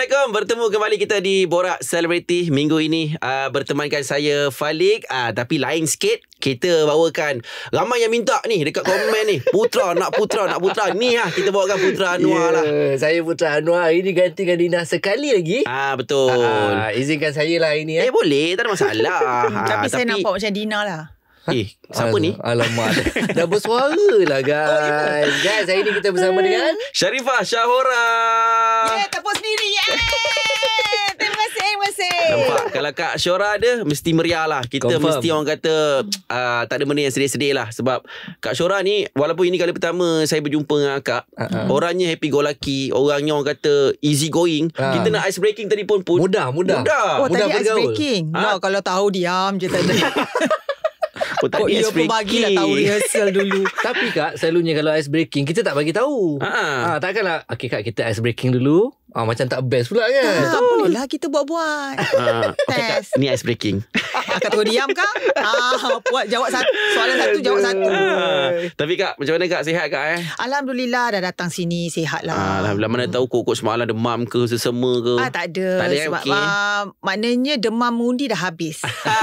Assalamualaikum Bertemu kembali kita di Borak Celebrity Minggu ini uh, Bertemankan saya Falik uh, Tapi lain sikit Kita bawakan Ramai yang minta ni Dekat komen ni Putra nak putra nak putra Ni lah kita bawakan Putra Anwar yeah, lah Saya Putra Anwar Hari ni gantikan Dina sekali lagi Ah uh, Betul uh, uh, Izinkan saya lah ini ni eh. eh boleh Tak ada masalah uh, tapi, tapi saya nampak macam Dina lah Eh, siapa Al- ni? Alamak. dah bersuara lah guys. Guys, hari ni kita bersama dengan... Syarifah Syahora. Yeah, tepuk sendiri. Yeay. Ya. Terima kasih, Nampak, kalau Kak Syora ada, mesti meriah lah. Kita Confirm. mesti orang kata, uh, tak ada benda yang sedih-sedih lah. Sebab Kak Syora ni, walaupun ini kali pertama saya berjumpa dengan Kak, uh-huh. orangnya happy go lucky, orangnya orang kata easy going. Uh. Kita nak ice breaking tadi pun pun. Mudah, mudah. Mudah. Oh, mudah tadi ice breaking. Ha? No, kalau tahu, diam je tadi. apa tak oh, ice breaking. Oh, bagi lah tahu rehearsal dulu. Tapi kak, selalunya kalau ice breaking, kita tak bagi tahu. Ha. Ha, takkanlah, okay kak, kita ice breaking dulu. Ah macam tak best pula kan. Tak, tak boleh lah kita buat-buat. Ha, Test. Kak, ni ice breaking. Ah, ah, kak tunggu diam kak. Ah buat jawab satu soalan satu jawab satu. Ha, tapi kak macam mana kak sihat kak eh? Alhamdulillah dah datang sini sihat lah. Alhamdulillah mana tahu kok-kok semalam demam ke sesema ke. Ah tak ada. Tak ada eh? sebab, okay. ah, maknanya demam mundi dah habis.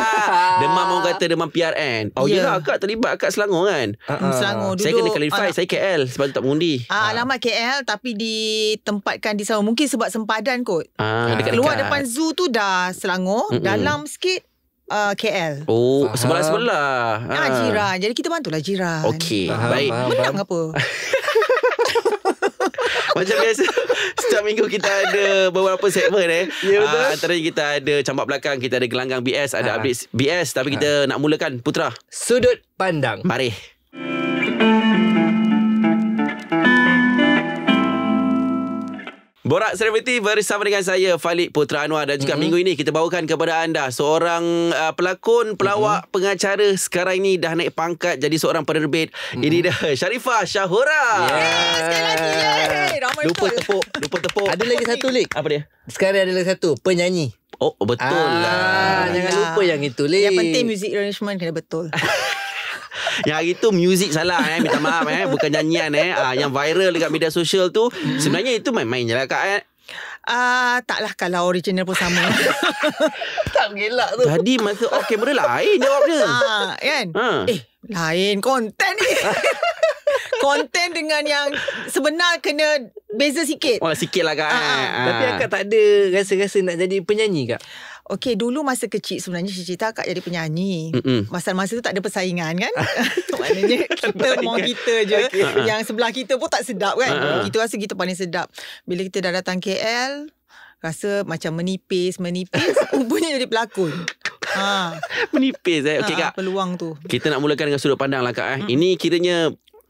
demam orang kata demam PRN. Oh yeah. yelah kak terlibat kak Selangor kan? Uh-huh. Selangor duduk. Saya kena kalifai, uh, saya KL sebab tu tak mengundi. Ah, alamat KL tapi ditempatkan di Selangor mungkin sebab sempadan kot. Ah, ah Luar ah. depan zoo tu dah Selangor, Mm-mm. dalam sikit uh, KL. Oh, sebelah-sebelah. Ah, ah jiran. Jadi kita bantulah jiran. Okey, ah, baik. Faham. Menang apa? Macam biasa Setiap minggu kita ada Beberapa segmen eh yeah, ya, uh, Antara kita ada Campak belakang Kita ada gelanggang BS Ada ha. update BS Tapi kita ha. nak mulakan Putra Sudut pandang Mari Mari Borak Celebrity bersama dengan saya Falik Putra Anwar dan juga mm-hmm. minggu ini kita bawakan kepada anda seorang uh, pelakon, pelawak, mm-hmm. pengacara sekarang ini dah naik pangkat jadi seorang penerbit. Mm-hmm. Ini dia Sharifah Shahura. Yeah. Yeah. Sekali lagi. Lupa betul. tepuk, lupa tepuk. ada lagi satu lik. Apa dia? Sekarang ada lagi satu, penyanyi. Oh, betul lah. ah, lah. Jangan lupa yang itu lik. Yang penting music arrangement kena betul. Yang hari tu music salah eh Minta maaf eh Bukan nyanyian eh uh, Yang viral dekat media sosial tu Sebenarnya itu main-main je lah Kak eh Ah uh, taklah kalau original pun sama. tak gelak tu. Tadi masa off camera lain jawab dia. uh, kan? Uh. Eh, lain konten ni. konten dengan yang sebenar kena beza sikit. Oh, sikit lah kak Uh, uh. Tapi akak tak ada rasa-rasa nak jadi penyanyi kak? Okay dulu masa kecil sebenarnya Cita-cita jadi penyanyi Masa-masa tu tak ada persaingan kan ah. Maknanya kita mau kita je okay. Yang sebelah kita pun tak sedap kan uh-huh. Kita rasa kita paling sedap Bila kita dah datang KL Rasa macam menipis-menipis Rupanya jadi pelakon Ha. Menipis eh Okey ha, kak Peluang tu Kita nak mulakan dengan sudut pandang lah kak eh. Mm. Ini kiranya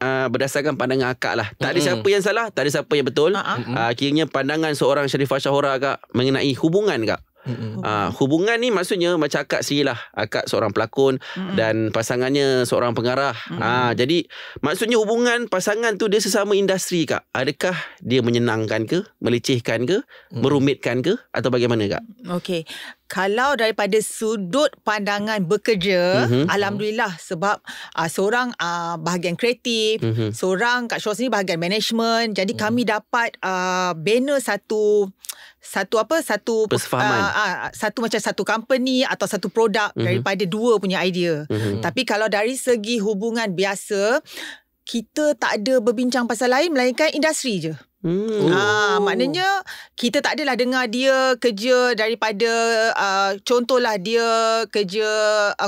uh, Berdasarkan pandangan akak lah Tak ada mm. siapa yang salah Tak ada siapa yang betul uh, Kiranya pandangan seorang Syarifah Syahora kak Mengenai hubungan kak Mm-hmm. Uh, hubungan ni maksudnya macam akak sendiri lah. Akak seorang pelakon mm-hmm. dan pasangannya seorang pengarah. Mm-hmm. Uh, jadi maksudnya hubungan pasangan tu dia sesama industri kak. Adakah dia menyenangkan ke? Melecehkan ke? Mm-hmm. Merumitkan ke? Atau bagaimana kak? Okay kalau daripada sudut pandangan bekerja mm-hmm. alhamdulillah sebab uh, seorang uh, bahagian kreatif mm-hmm. seorang kat Shaw ni bahagian management jadi mm. kami dapat uh, ah, bina satu satu apa satu uh, uh, satu macam satu company atau satu produk mm-hmm. daripada dua punya idea mm-hmm. tapi kalau dari segi hubungan biasa kita tak ada berbincang pasal lain melainkan industri je Hmm. Ha, maknanya kita tak adalah dengar dia kerja daripada uh, contohlah dia kerja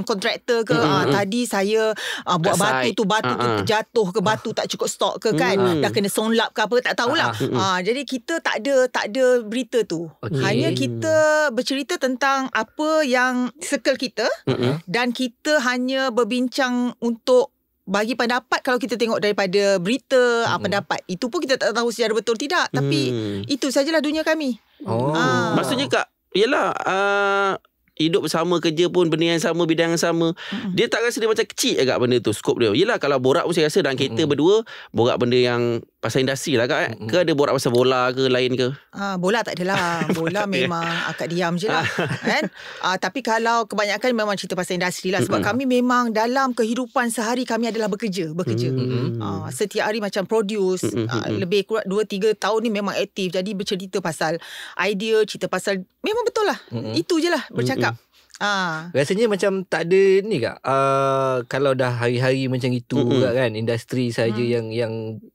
kontraktor ah, uh, ke hmm. uh, tadi saya uh, buat Kasai. batu tu batu uh-huh. tu jatuh ke batu uh. tak cukup stok ke kan hmm. dah kena songlap ke apa tak tahulah uh-huh. uh, jadi kita tak ada tak ada berita tu okay. hanya kita bercerita tentang apa yang circle kita uh-huh. dan kita hanya berbincang untuk bagi pendapat kalau kita tengok daripada berita ah, hmm. uh, pendapat itu pun kita tak tahu secara betul tidak tapi hmm. itu sajalah dunia kami oh uh. maksudnya kak ialah uh, ah, hidup bersama kerja pun benda yang sama bidang yang sama hmm. dia tak rasa dia macam kecil agak benda tu skop dia ialah kalau borak pun saya rasa dalam kereta hmm. berdua borak benda yang Pasal industri lah kak eh? Ke ada borak pasal bola ke lain ke? Ha, bola tak lah, Bola memang akak diam je lah. kan? Ha, tapi kalau kebanyakan memang cerita pasal industri lah. Sebab kami memang dalam kehidupan sehari kami adalah bekerja. Bekerja. ha, setiap hari macam produce. ha, lebih kurang 2-3 tahun ni memang aktif. Jadi bercerita pasal idea, cerita pasal... Memang betul lah. Itu je lah bercakap. Ah. Rasanya macam tak ada ni kak. Uh, kalau dah hari-hari macam itu juga kan, industri saja hmm. yang yang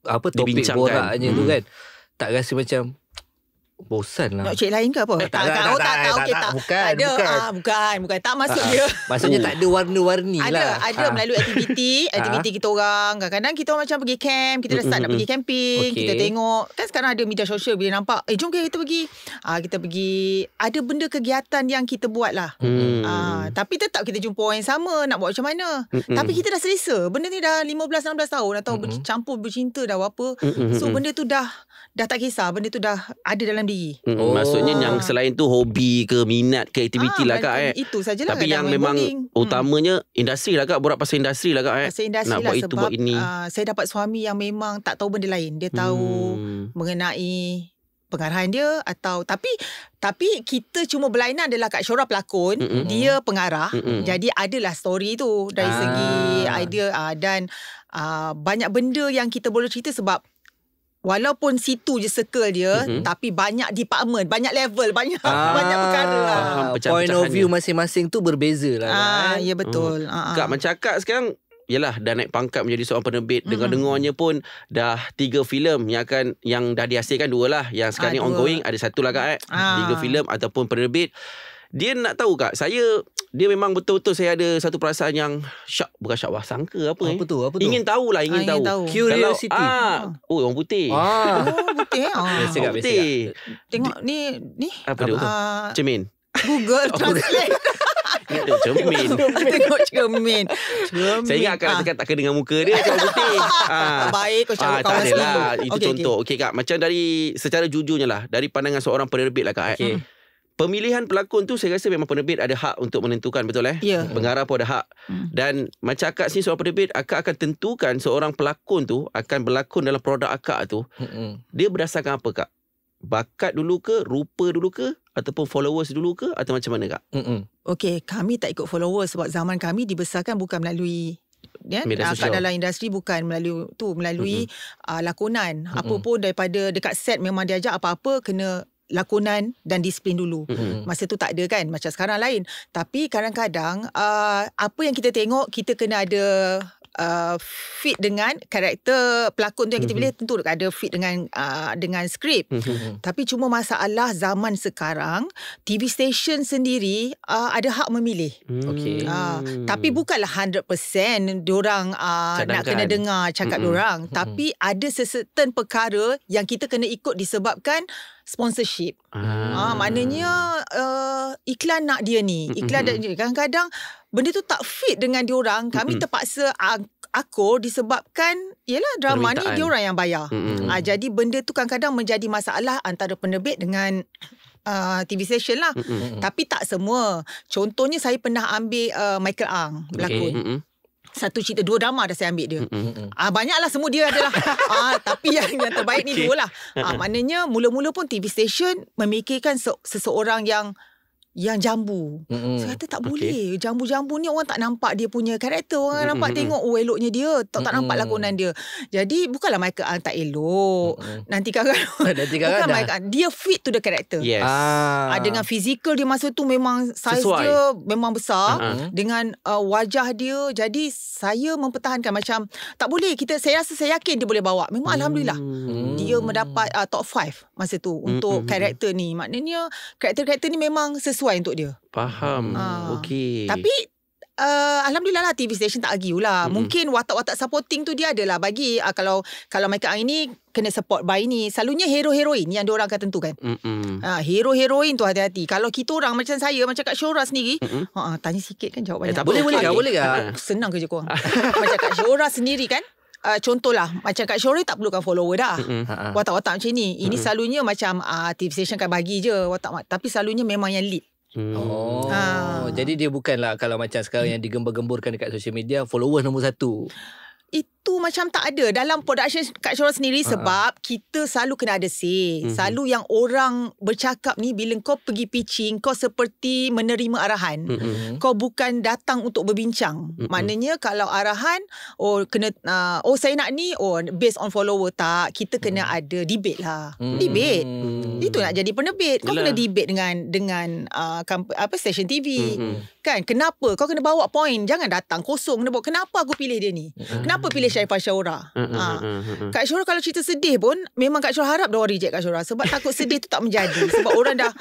apa topik boraknya hmm. tu kan. Tak rasa macam Bosan lah Nak cek lain ke apa? Eh, tak, tak, tak, tak, oh, tak, tak, tak, bukan, tak, bukan. Ah, bukan, bukan, tak masuk ah, dia ah. Maksudnya tak ada warna-warni ada, lah Ada, ada ah. melalui aktiviti Aktiviti kita orang Kadang-kadang kita macam pergi camp Kita dah mm, start mm, nak mm, pergi camping okay. Kita tengok Kan sekarang ada media sosial Bila nampak Eh jom kita pergi ah, Kita pergi Ada benda kegiatan yang kita buat lah hmm. ah, Tapi tetap kita jumpa orang yang sama Nak buat macam mana Tapi kita dah selesa Benda ni dah 15-16 tahun Atau bercampur, bercinta dah apa So benda tu dah Dah tak kisah Benda tu dah ada dalam pengembangan diri. Hmm. Oh. Maksudnya yang selain tu hobi ke minat ke aktiviti ah, lah kak eh. Itu sajalah. Tapi yang memang boring. Hmm. utamanya hmm. industri lah kak. Borak pasal industri lah kak eh. Pasal industri Nak lah buat itu, sebab buat ini. Uh, saya dapat suami yang memang tak tahu benda lain. Dia tahu hmm. mengenai pengarahan dia atau tapi tapi kita cuma berlainan adalah Kak Syora pelakon Mm-mm. dia pengarah Mm-mm. jadi adalah story tu dari ah. segi idea uh, dan uh, banyak benda yang kita boleh cerita sebab Walaupun situ je circle dia mm-hmm. Tapi banyak department Banyak level Banyak ah, banyak perkara lah faham, ah, Point of view dia. masing-masing tu berbeza lah ah, kan? Ya betul hmm. uh-huh. Kak macam akak sekarang Yalah dah naik pangkat menjadi seorang penerbit Dengar-dengarnya pun Dah tiga filem yang akan Yang dah dihasilkan dua lah Yang sekarang ah, ni dua. ongoing Ada satu lah kak eh ah. Tiga filem ataupun penerbit dia nak tahu kak saya dia memang betul-betul saya ada satu perasaan yang syak bukan syak wah sangka apa, apa eh tu apa tu ingin tahulah ingin, ah, ingin tahu. tahu curiosity Kalau, ah, ah, oh orang putih ah. oh putih eh? ah biasa kak, tengok ni ni apa ah. tu cermin google translate Ya, cermin. Tengok cermin. Saya ingat akan ha. tak kena dengan muka dia macam putih. Ah. Baik kau cakap ha, kawan lah. Itu contoh. Okey kak. Macam dari secara jujurnya lah. Dari pandangan seorang penerbit lah kak. Eh. Okay. Hmm. Pemilihan pelakon tu saya rasa memang penerbit ada hak untuk menentukan betul eh. Yeah. Pengarah pun ada hak. Hmm. Dan macam akak sini seorang penerbit akak akan tentukan seorang pelakon tu akan berlakon dalam produk akak tu. Hmm. Dia berdasarkan apa kak? Bakat dulu ke, rupa dulu ke ataupun followers dulu ke atau macam mana kak? Hmm. Okay kami tak ikut followers sebab zaman kami dibesarkan bukan melalui Ya, akak dalam industri bukan melalui tu melalui mm-hmm. uh, lakonan mm-hmm. apa pun daripada dekat set memang diajak apa-apa kena lakonan dan disiplin dulu. Mm-hmm. Masa tu tak ada kan macam sekarang lain. Tapi kadang-kadang uh, apa yang kita tengok kita kena ada uh, fit dengan karakter pelakon tu yang kita mhm. pilih mm-hmm. tentu ada fit dengan uh, dengan skrip. Mm-hmm. Tapi cuma masalah zaman sekarang, TV station sendiri uh, ada hak memilih. Okay. Uh, ah, tapi bukanlah 100% diorang uh, nak kena dengar cakap mm-hmm. diorang, mm-hmm. tapi ada sesetengah perkara yang kita kena ikut disebabkan sponsorship. Ah, ah maknanya uh, iklan nak dia ni. Iklan mm-hmm. dia kadang-kadang benda tu tak fit dengan diorang kami mm-hmm. terpaksa akur disebabkan ialah drama ni diorang yang bayar mm-hmm. ha, jadi benda tu kadang-kadang menjadi masalah antara penerbit dengan Uh, ah, TV station lah mm-hmm. Tapi tak semua Contohnya saya pernah ambil uh, Michael Ang Berlakon okay. mm-hmm. Satu cerita Dua drama dah saya ambil dia mm-hmm. uh, Banyaklah semua dia adalah uh, Tapi yang, yang terbaik okay. ni dua lah uh, Maknanya Mula-mula pun TV station Memikirkan se- seseorang yang yang jambu. Mm-hmm. Saya kata tak boleh. Okay. Jambu-jambu ni orang tak nampak dia punya karakter. Orang mm-hmm. nampak tengok oh eloknya dia. Tak mm-hmm. tak nampak lakonan dia. Jadi bukanlah Michael Ang ah, tak elok. Mm-hmm. Nanti kakak. Nanti kakak dah. dia fit to the character. Yes. Ah. ah. Dengan fizikal dia masa tu memang size Sesuai. dia memang besar. Uh-huh. Dengan uh, wajah dia. Jadi saya mempertahankan macam tak boleh. kita Saya rasa saya yakin dia boleh bawa. Memang mm-hmm. Alhamdulillah. Mm-hmm. Dia hmm. mendapat uh, top 5 masa tu mm-hmm. untuk mm, mm, karakter ni. Maknanya karakter-karakter ni memang sesuai untuk dia. Faham. Ha. Okey. Tapi Uh, Alhamdulillah lah TV station tak argue lah mm-hmm. Mungkin watak-watak supporting tu Dia adalah bagi uh, Kalau Kalau mereka Ang ini Kena support by ni Selalunya hero-heroin Yang orang akan tentukan mm-hmm. uh, Hero-heroin tu hati-hati Kalau kita orang macam saya Macam Kak Syora sendiri mm-hmm. uh, uh, Tanya sikit kan jawab banyak eh, tak Boleh-boleh okay. boleh, ah, Senang kerja korang Macam Kak Syora sendiri kan uh, contohlah macam kat Syori tak perlukan follower dah. Mm-hmm. Watak-watak macam ni. Ini mm-hmm. selalunya macam uh, Activation kan bagi je watak tapi selalunya memang yang lead. Hmm. Oh. Ha. Jadi dia bukanlah kalau macam sekarang hmm. yang digembar-gemburkan dekat social media follower nombor satu. It, tu macam tak ada dalam production Kak Syura sendiri uh-huh. sebab kita selalu kena ada say. Uh-huh. Mhm. Selalu yang orang bercakap ni bila kau pergi pitching kau seperti menerima arahan. Uh-huh. Kau bukan datang untuk berbincang. Uh-huh. Maknanya kalau arahan oh kena uh, oh saya nak ni oh based on follower tak kita kena uh-huh. ada debate lah. Uh-huh. Debate. Uh-huh. Itu nak jadi penerbit. Kau Yalah. kena debate dengan dengan uh, kamp- apa station TV. Uh-huh. Kan? Kenapa? Kau kena bawa point. Jangan datang kosong kena bawa kenapa aku pilih dia ni? Uh-huh. Kenapa pilih Syai Fasha Ora. Mm, mm, ha. mm, mm, Kak Syura kalau cerita sedih pun memang Kak Syura harap dia orang reject Kak Syura sebab takut sedih tu tak menjadi sebab orang dah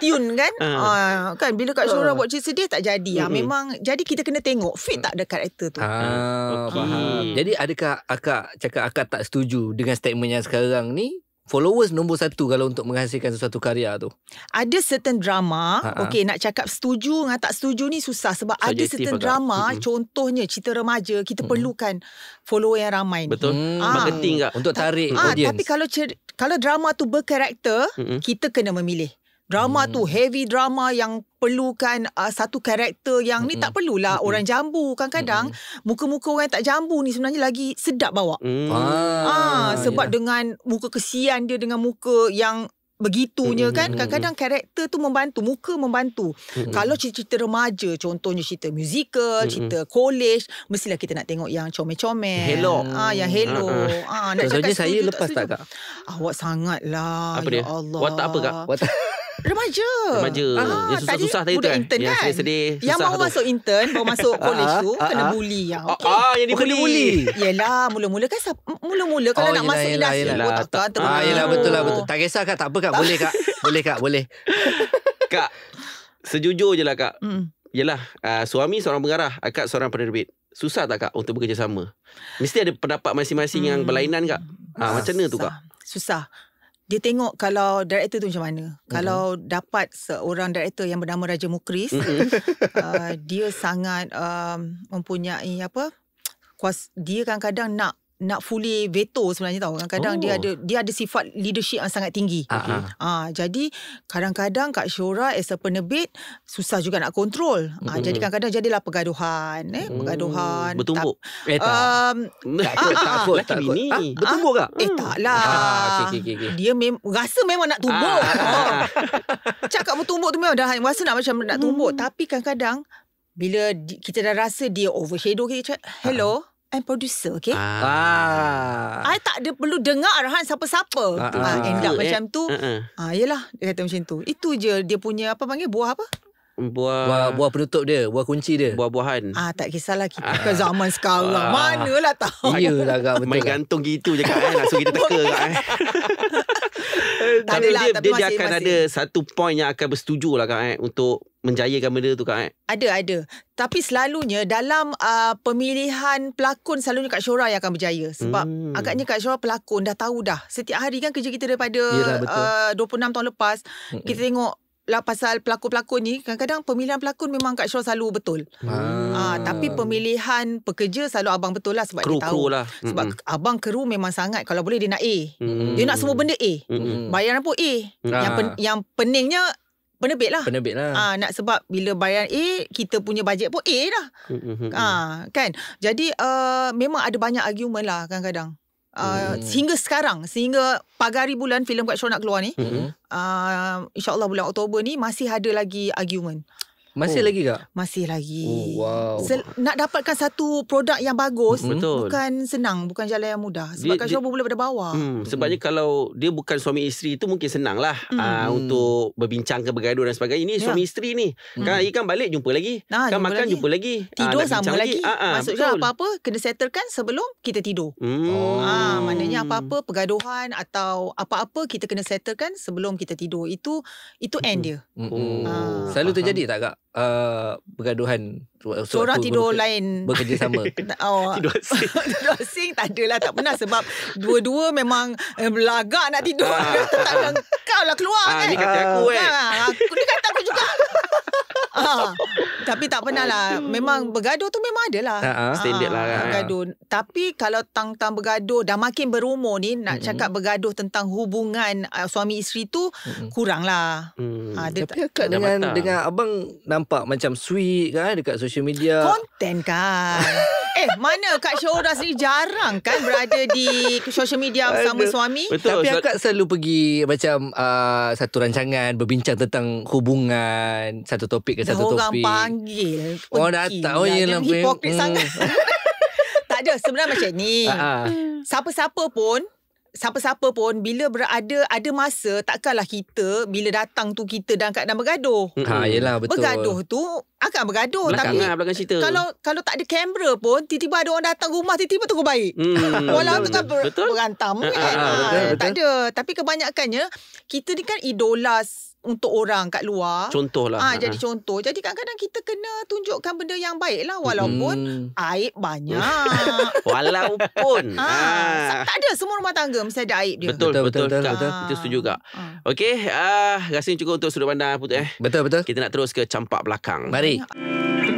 tune kan. Mm. Ha kan bila Kak Syura uh. Ah. buat cerita sedih tak jadi. Mm. Ha. Memang jadi kita kena tengok fit tak ada karakter tu. Ah, mm. Ha, okay. Jadi adakah akak cakap akak tak setuju dengan statement yang sekarang ni followers nombor satu kalau untuk menghasilkan sesuatu karya tu? Ada certain drama. Ha-ha. Okay, nak cakap setuju dengan tak setuju ni susah. Sebab Subjektif ada certain agak. drama, mm-hmm. contohnya cerita remaja, kita mm-hmm. perlukan follower yang ramai. Betul. Hmm. Ha. Marketing tak? Untuk tarik ha, audience. Tapi kalau cer- kalau drama tu berkarakter, mm-hmm. kita kena memilih. Drama hmm. tu heavy drama yang perlukan uh, satu karakter yang hmm. ni tak hmm. perlulah hmm. orang jambu kan kadang hmm. muka-muka orang yang tak jambu ni sebenarnya lagi sedap bawa. Hmm. Ah, ah ya. sebab yeah. dengan muka kesian dia dengan muka yang begitunya hmm, hmm, kan kadang-kadang karakter tu membantu muka membantu kalau cerita remaja contohnya cerita musical cerita college mestilah kita nak tengok yang comel-comel hello ah yang hello ah, ah. ah nak cakap saya lepas tak kak awak sangatlah ya Allah watak apa kak watak Remaja. Remaja. Ah, yang susah-susah tadi tu kan. intern ya, kan? Yang sedih-sedih. Yang mau masuk intern, mau masuk college tu, ah, ah, kena ah. bully. Ya. Okay. Ah, yang dibully. Oh, bully. Yelah, mula-mula kan. Mula-mula kalau oh, nak yelah, masuk yelah, industri. Yelah, yelah. Oh, tak, ah, yelah, betul lah. Betul. Tak kisah kak, tak apa kak. Boleh kak. boleh kak, boleh. kak, sejujur je lah kak. Hmm. Yelah, suami seorang pengarah. Kak seorang penerbit. Susah tak kak untuk bekerjasama? Mesti ada pendapat masing-masing yang hmm. berlainan kak. Ha, macam mana tu kak? Susah dia tengok kalau director tu macam mana. Mm-hmm. Kalau dapat seorang director yang bernama Raja Mukris, mm-hmm. uh, dia sangat um, mempunyai apa? Kuas, dia kadang-kadang nak nak fully veto sebenarnya tahu kadang-kadang oh. dia ada dia ada sifat leadership yang sangat tinggi. Okay. Ah, ha ah. ah, jadi kadang-kadang Kak Syura as a penerbit susah juga nak kontrol. Ha, mm. jadi kadang-kadang jadilah pergaduhan eh mm. pergaduhan. Mm. Bertumbuk. Ta- eh, tak. Um, tak tak tak tak ini. Ha? Bertumbuk ke? Eh hmm. taklah. Ha, okay, okay, okay. Dia mem- rasa memang nak tumbuk. Ha. Cakap bertumbuk tu memang dah rasa nak macam nak tumbuk mm. tapi kadang-kadang bila kita dah rasa dia overshadow kita cakap hello ha and producer okay ah. ah. I tak ada perlu dengar arahan siapa-siapa ah, ah, ah end up eh. macam tu ah, ah. ah yalah dia kata macam tu itu je dia punya apa panggil buah apa buah buah buah penutup dia buah kunci dia buah-buahan ah tak kisahlah kita ah. ke zaman sekarang ah. manalah tahu iyalah agak betul main lah. gantung gitu je kan eh. langsung kita teka kan eh. tapi lah, dia tapi dia, masih, akan masih. ada satu point yang akan bersetuju lah kan eh, untuk menjayakan benda tu kan eh. ada ada tapi selalunya dalam uh, pemilihan pelakon selalunya Kak Syora yang akan berjaya sebab hmm. agaknya Kak Syora pelakon dah tahu dah setiap hari kan kerja kita daripada Yelah, ah, uh, 26 tahun lepas mm kita tengok lah pasal pelakon-pelakon ni kadang-kadang pemilihan pelakon memang Kak Syah selalu betul. Hmm. Ah, tapi pemilihan pekerja selalu abang betul lah sebab crew, dia tahu. Lah. Sebab mm-hmm. abang keru memang sangat kalau boleh dia nak A. Mm-hmm. Dia nak semua benda A. Mm-hmm. Bayaran pun A. Ha. Yang pen, ah. yang peningnya penerbit lah. Penerbit lah. Ah, nak sebab bila bayaran A kita punya bajet pun A dah. mm hmm, hmm, Ah, kan? Jadi uh, memang ada banyak argument lah kadang-kadang. Uh, hmm. Sehingga sekarang Sehingga Pagari bulan Film Kat Show nak keluar ni hmm. uh, ah, InsyaAllah bulan Oktober ni Masih ada lagi Argument masih oh. lagi kak? Masih lagi. Oh, wow. Sel- nak dapatkan satu produk yang bagus hmm. betul. bukan senang, bukan jalan yang mudah. Sebab kan showroom boleh pada bawah. Hmm, hmm. Sebabnya kalau dia bukan suami isteri itu mungkin senanglah hmm. uh, untuk berbincang ke bergaduh dan sebagainya. Ini suami ya. isteri ni. Hmm. Kan ikan balik jumpa lagi. Nah, kan jumpa makan lagi. jumpa lagi. Ah, tidur uh, sama lagi. lagi. Ah, Maksudnya betul. apa-apa kena settlekan sebelum kita tidur. Hmm. Oh. Uh, maknanya apa-apa pergaduhan atau apa-apa kita kena settlekan sebelum kita tidur. Itu itu end hmm. dia. Hmm. Hmm. Uh. Selalu terjadi tak kak? uh, pergaduhan so, orang tidur ber- lain sama. oh. tidur asing tidur asing tak adalah tak pernah sebab dua-dua memang eh, belagak nak tidur tetap ah. dengan kau lah keluar ah, kan ni kata aku kan. eh. aku, dia kata aku juga Ah, tapi tak pernah lah. Memang bergaduh tu memang ada lah. uh ha, ha. Standard lah. uh Bergaduh. Tapi kalau tang-tang bergaduh dah makin berumur ni nak cakap bergaduh tentang hubungan uh, suami isteri tu kurang lah. Hmm. Ah, tapi akak dengan, dengan abang nampak macam sweet kan dekat social media. Content kan. Eh mana Kak Syora sendiri jarang kan berada di social media bersama suami. Tapi akak selalu pergi macam satu rancangan berbincang tentang hubungan. Satu topik pakai satu topik. Orang panggil. Oh, orang datang. Oh, yelah. Hipokrit hmm. sangat. tak ada. Sebenarnya macam ni. Uh-huh. Siapa-siapa pun, siapa-siapa pun bila berada ada masa takkanlah kita bila datang tu kita dan keadaan bergaduh. Ha hmm. yalah betul. Bergaduh tu akan bergaduh belakang tapi lah, belakang cerita. kalau kalau tak ada kamera pun tiba-tiba ada orang datang rumah tiba-tiba tu baik. Hmm, Walau tu kan ber, berantam kan. Ha, ha, ha, betul, ha, betul, tak ada tapi kebanyakannya kita ni kan idolas untuk orang kat luar. Contohlah. Ah ha, jadi contoh. Jadi kadang-kadang kita kena tunjukkan benda yang baik lah walaupun hmm. aib banyak. walaupun. Ha, ha. Tak ada semua rumah tangga mesti ada aib dia. Betul betul betul. betul, betul, betul. Ha. Kita setuju juga. Ha. Okey, ah uh, rasa cukup untuk sudut pandang putih eh. Betul betul. Kita nak terus ke campak belakang. Mari. Ha.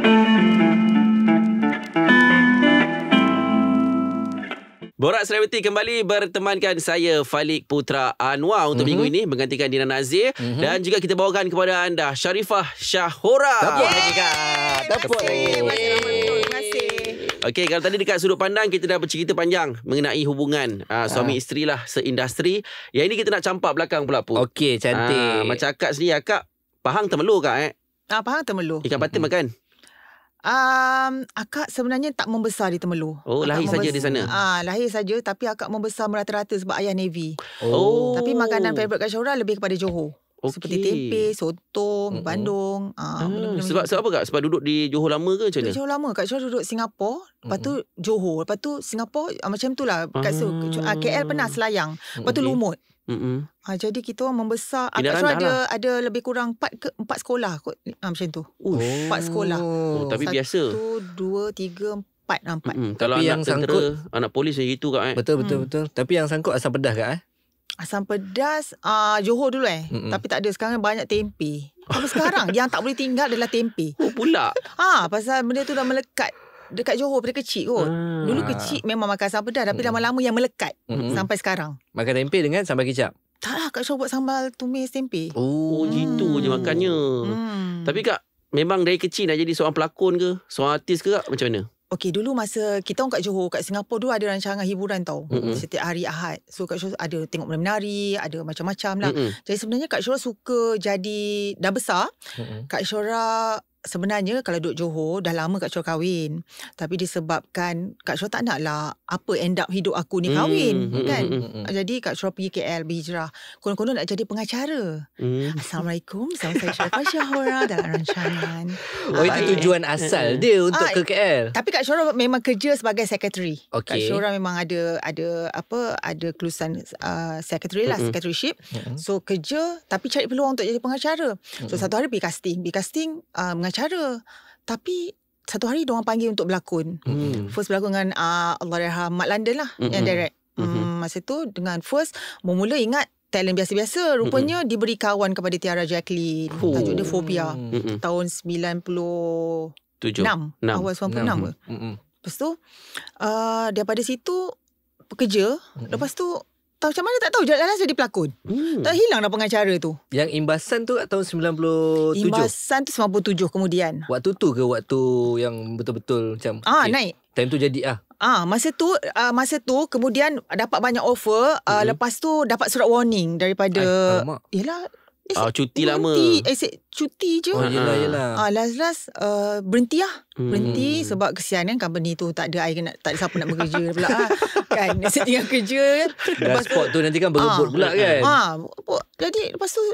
Borak Selebriti kembali bertemankan saya Falik Putra Anwar untuk mm-hmm. minggu mhm. ini menggantikan Dina Nazir mm-hmm. dan juga kita bawakan kepada anda Sharifah Shahora. Tepuk tangan. Tepuk. Tepuk. Terima kasih. Okey, kalau tadi dekat sudut pandang kita dah bercerita panjang mengenai hubungan uh, suami uh. isteri lah seindustri. Yang ini kita nak campak belakang pula pun. Okey, cantik. Uh, macam akak sendiri, akak pahang temelur kak eh? Ah, pahang temelur. Ikan patin mm-hmm. makan. Um, akak sebenarnya tak membesar di Temelu. Oh, akak lahir saja di sana. Ah, lahir saja tapi akak membesar merata-rata sebab ayah navy. Oh. Tapi makanan favorite Kashora lebih kepada Johor. Okay. Seperti tempe, sotong, mm-hmm. bandung. Ah, ah sebab sebab apa kak? Sebab duduk di Johor lama ke macam mana? Johor lama. Kak Syura duduk Singapura. mm Lepas tu Johor. Lepas tu Singapura ah, macam tu lah. Ah. KL pernah selayang. Lepas tu okay. Lumut. Mm-hmm. Ha, jadi kita orang membesar Pindahan ah, dah ada, lah. ada lebih kurang empat ke, 4 sekolah kot ha, Macam tu Empat oh. sekolah oh, Tapi Satu, biasa Satu, dua, tiga, empat, empat. Mm-hmm. tapi anak yang tentera sangkut, Anak polis macam itu kat eh. Betul, betul, mm. betul Tapi yang sangkut asam pedas kat eh Asam pedas uh, Johor dulu eh Mm-mm. Tapi tak ada sekarang Banyak tempe Tapi sekarang Yang tak boleh tinggal adalah tempe Oh pula Ah, ha, Pasal benda tu dah melekat dekat Johor pada kecil kot. Hmm. Dulu kecil memang makan sambal pedas tapi hmm. lama-lama yang melekat hmm. sampai sekarang. Makan tempe dengan sambal kicap. Tak lah Kak Syah buat sambal tumis tempe. Oh, hmm. gitu je hmm. makannya. Hmm. Tapi Kak, memang dari kecil nak jadi seorang pelakon ke? Seorang artis ke Kak? Macam mana? Okey, dulu masa kita orang kat Johor, kat Singapura dulu ada rancangan hiburan tau. Mm-hmm. Setiap hari Ahad. So Kak Syura ada tengok menari, ada macam-macam lah. Mm-hmm. Jadi sebenarnya Kak Syura suka jadi, dah besar, mm-hmm. Kak Syura sebenarnya kalau duduk Johor dah lama Kak Syor kahwin tapi disebabkan Kak Syor tak nak lah apa end up hidup aku ni hmm, kahwin hmm, hmm. kan hmm. hmm. jadi Kak Syor pergi KL berhijrah konon-konon nak jadi pengacara hmm. Assalamualaikum salam saya Syarifah Syahora dalam rancangan oh itu ah, tujuan eh, asal eh, eh. dia untuk ah, ke KL tapi Kak Syor memang kerja sebagai secretary okay. Kak Syor memang ada ada apa ada kelulusan uh, ah, secretary lah hmm. secretaryship so kerja tapi cari peluang untuk jadi pengacara so satu hari pergi casting pergi casting uh, mengacara cara. Tapi satu hari dia panggil untuk berlakon. Hmm. First berlakon dengan uh, ah, Allahyarham Mat London lah mm-hmm. yang direct. Mm-hmm. Um, masa tu dengan first memula ingat talent biasa-biasa rupanya mm-hmm. diberi kawan kepada Tiara Jacqueline oh. tajuk dia Phobia mm-hmm. tahun 97 awal 96 mm-hmm. lepas tu uh, daripada situ pekerja mm-hmm. lepas tu tahu macam mana tak tahu jalan jadi pelakon. Hmm. Tak hilang dah pengacara tu. Yang imbasan tu tahun 97. Imbasan tu 97 kemudian. Waktu tu ke waktu yang betul-betul macam Ah, okay. Eh, naik. Time tu jadi ah. Ah, masa tu uh, masa tu kemudian dapat banyak offer, uh, hmm. lepas tu dapat surat warning daripada Ay, Yelah Eh, ah uh, cuti berhenti, lama. Eh, cuti je. Oh, yelah, ah. yelah. Uh, last last uh, berhenti lah. Hmm. Berhenti sebab kesian kan company tu tak ada air nak, tak ada siapa nak bekerja pula. Ha. kan, saya tinggal kerja. Lepas spot tu, nanti kan berebut uh, pula kan. Ha, uh, jadi lepas tu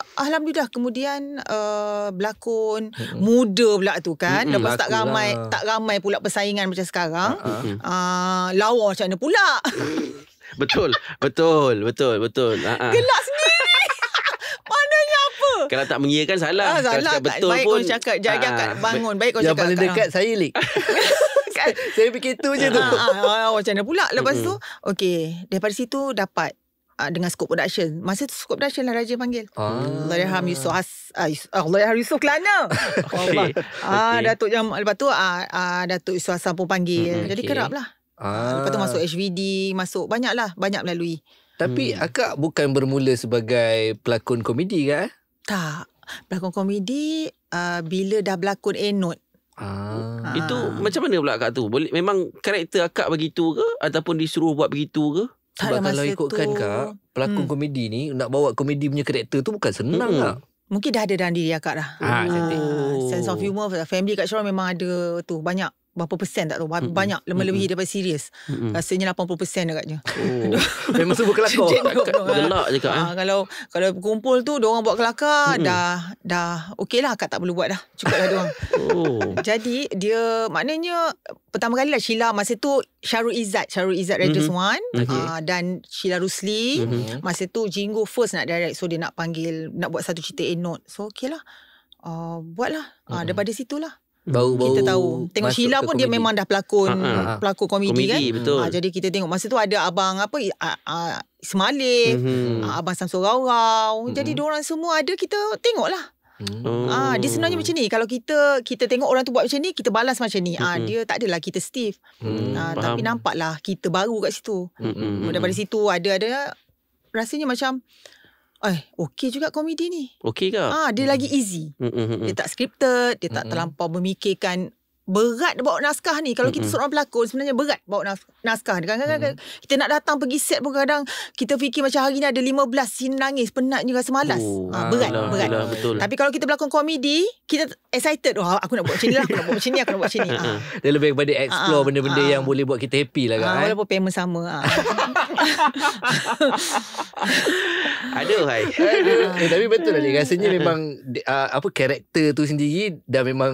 Alhamdulillah kemudian uh, berlakon hmm. muda pula tu kan hmm, lepas tak lah. ramai lah. tak ramai pula persaingan macam sekarang uh-huh. uh, hmm. lawa macam mana pula betul betul betul betul uh-huh. Kalau tak mengiakan salah. Ah, salah Kalau cakap betul baik pun. Baik kau cakap. Jangan ah, bangun. Baik kau cakap. Yang paling dekat saya lik. kan? saya fikir tu je ah, tu. Ah, ah, ah, macam mana pula. Lepas tu. Okay. Daripada situ dapat. Ah, dengan skop production. Masa tu skop production lah Raja panggil. Ah. Allahyarham Yusuf Allah Ah, Allahyarham Yusuf Kelana. okay. Ah, okay. Datuk Jam. Lepas tu. Ah, ah, Datuk Yusuf Hassan pun panggil. Mm-hmm. Jadi okay. kerap lah. Ah. Lepas tu masuk HVD. Masuk banyak lah. Banyak melalui. Tapi hmm. akak bukan bermula sebagai pelakon komedi kan? Tak. pelakon komedi uh, bila dah berlakon note. Ah. Itu macam mana pula kat tu? Boleh memang karakter akak begitu ke ataupun disuruh buat begitu ke? Sebab tak kalau ikutkan tu, kak, pelakon hmm. komedi ni nak bawa komedi punya karakter tu bukan senang hmm. lah. Mungkin dah ada dalam diri akak dah. Ah, uh, sense of humor family kat Syarul memang ada tu banyak berapa persen tak tahu Mm-mm. banyak lebih-lebih daripada serius rasanya 80% agaknya oh. memang semua kelakar gelak kan. je kak ah, eh? kalau kalau kumpul tu diorang buat kelakar Mm-mm. dah dah okey lah Kak tak perlu buat dah cukup lah diorang oh. jadi dia maknanya pertama kali lah Sheila masa tu Syarul Izzat Syarul Izzat Regis mm-hmm. One okay. uh, dan Sheila Rusli mm-hmm. masa tu Jingo first nak direct so dia nak panggil nak buat satu cerita A-Note so okey lah uh, ah, buat lah uh, ah, mm-hmm. daripada situ lah Bau, bau kita tahu tengok Sheila pun komedi. dia memang dah pelakon Ha-ha. pelakon komedi, komedi kan betul. Ha, jadi kita tengok masa tu ada abang apa Ismailif mm-hmm. abang Samsorau-rau mm-hmm. jadi orang semua ada kita tengok lah. hmm ah oh. ha, dia sebenarnya macam ni kalau kita kita tengok orang tu buat macam ni kita balas macam ni ah dia tak adalah kita stiff mm-hmm. ha, tapi nampaklah kita baru kat situ mm-hmm. daripada mhm. situ ada ada rasanya macam Eh, okey juga komedi ni. Okey ke? Ah, dia hmm. lagi easy. Hmm, hmm, hmm. Dia tak scripted, dia tak hmm. terlampau memikirkan berat bawa naskah ni. Kalau kita hmm. hmm. seorang pelakon sebenarnya berat bawa naskah. Kadang-kadang hmm. kita nak datang pergi set pun kadang kita fikir macam hari ni ada 15 scene nangis, penat juga semalas. malas. Oh, ah, berat, alah, berat. Alah, betul. Tapi kalau kita berlakon komedi, kita excited. Oh, aku nak buat macam ni lah, aku nak buat macam ni, aku nak buat macam ni. Ah. Dia lebih kepada explore ah, ah, benda-benda ah, yang boleh buat kita happy lah ah, kan. Ah, walaupun payment sama. Ah. Aduh hai. Aduh. Eh, tapi ah. betul lah. Rasanya memang uh, apa karakter tu sendiri dah memang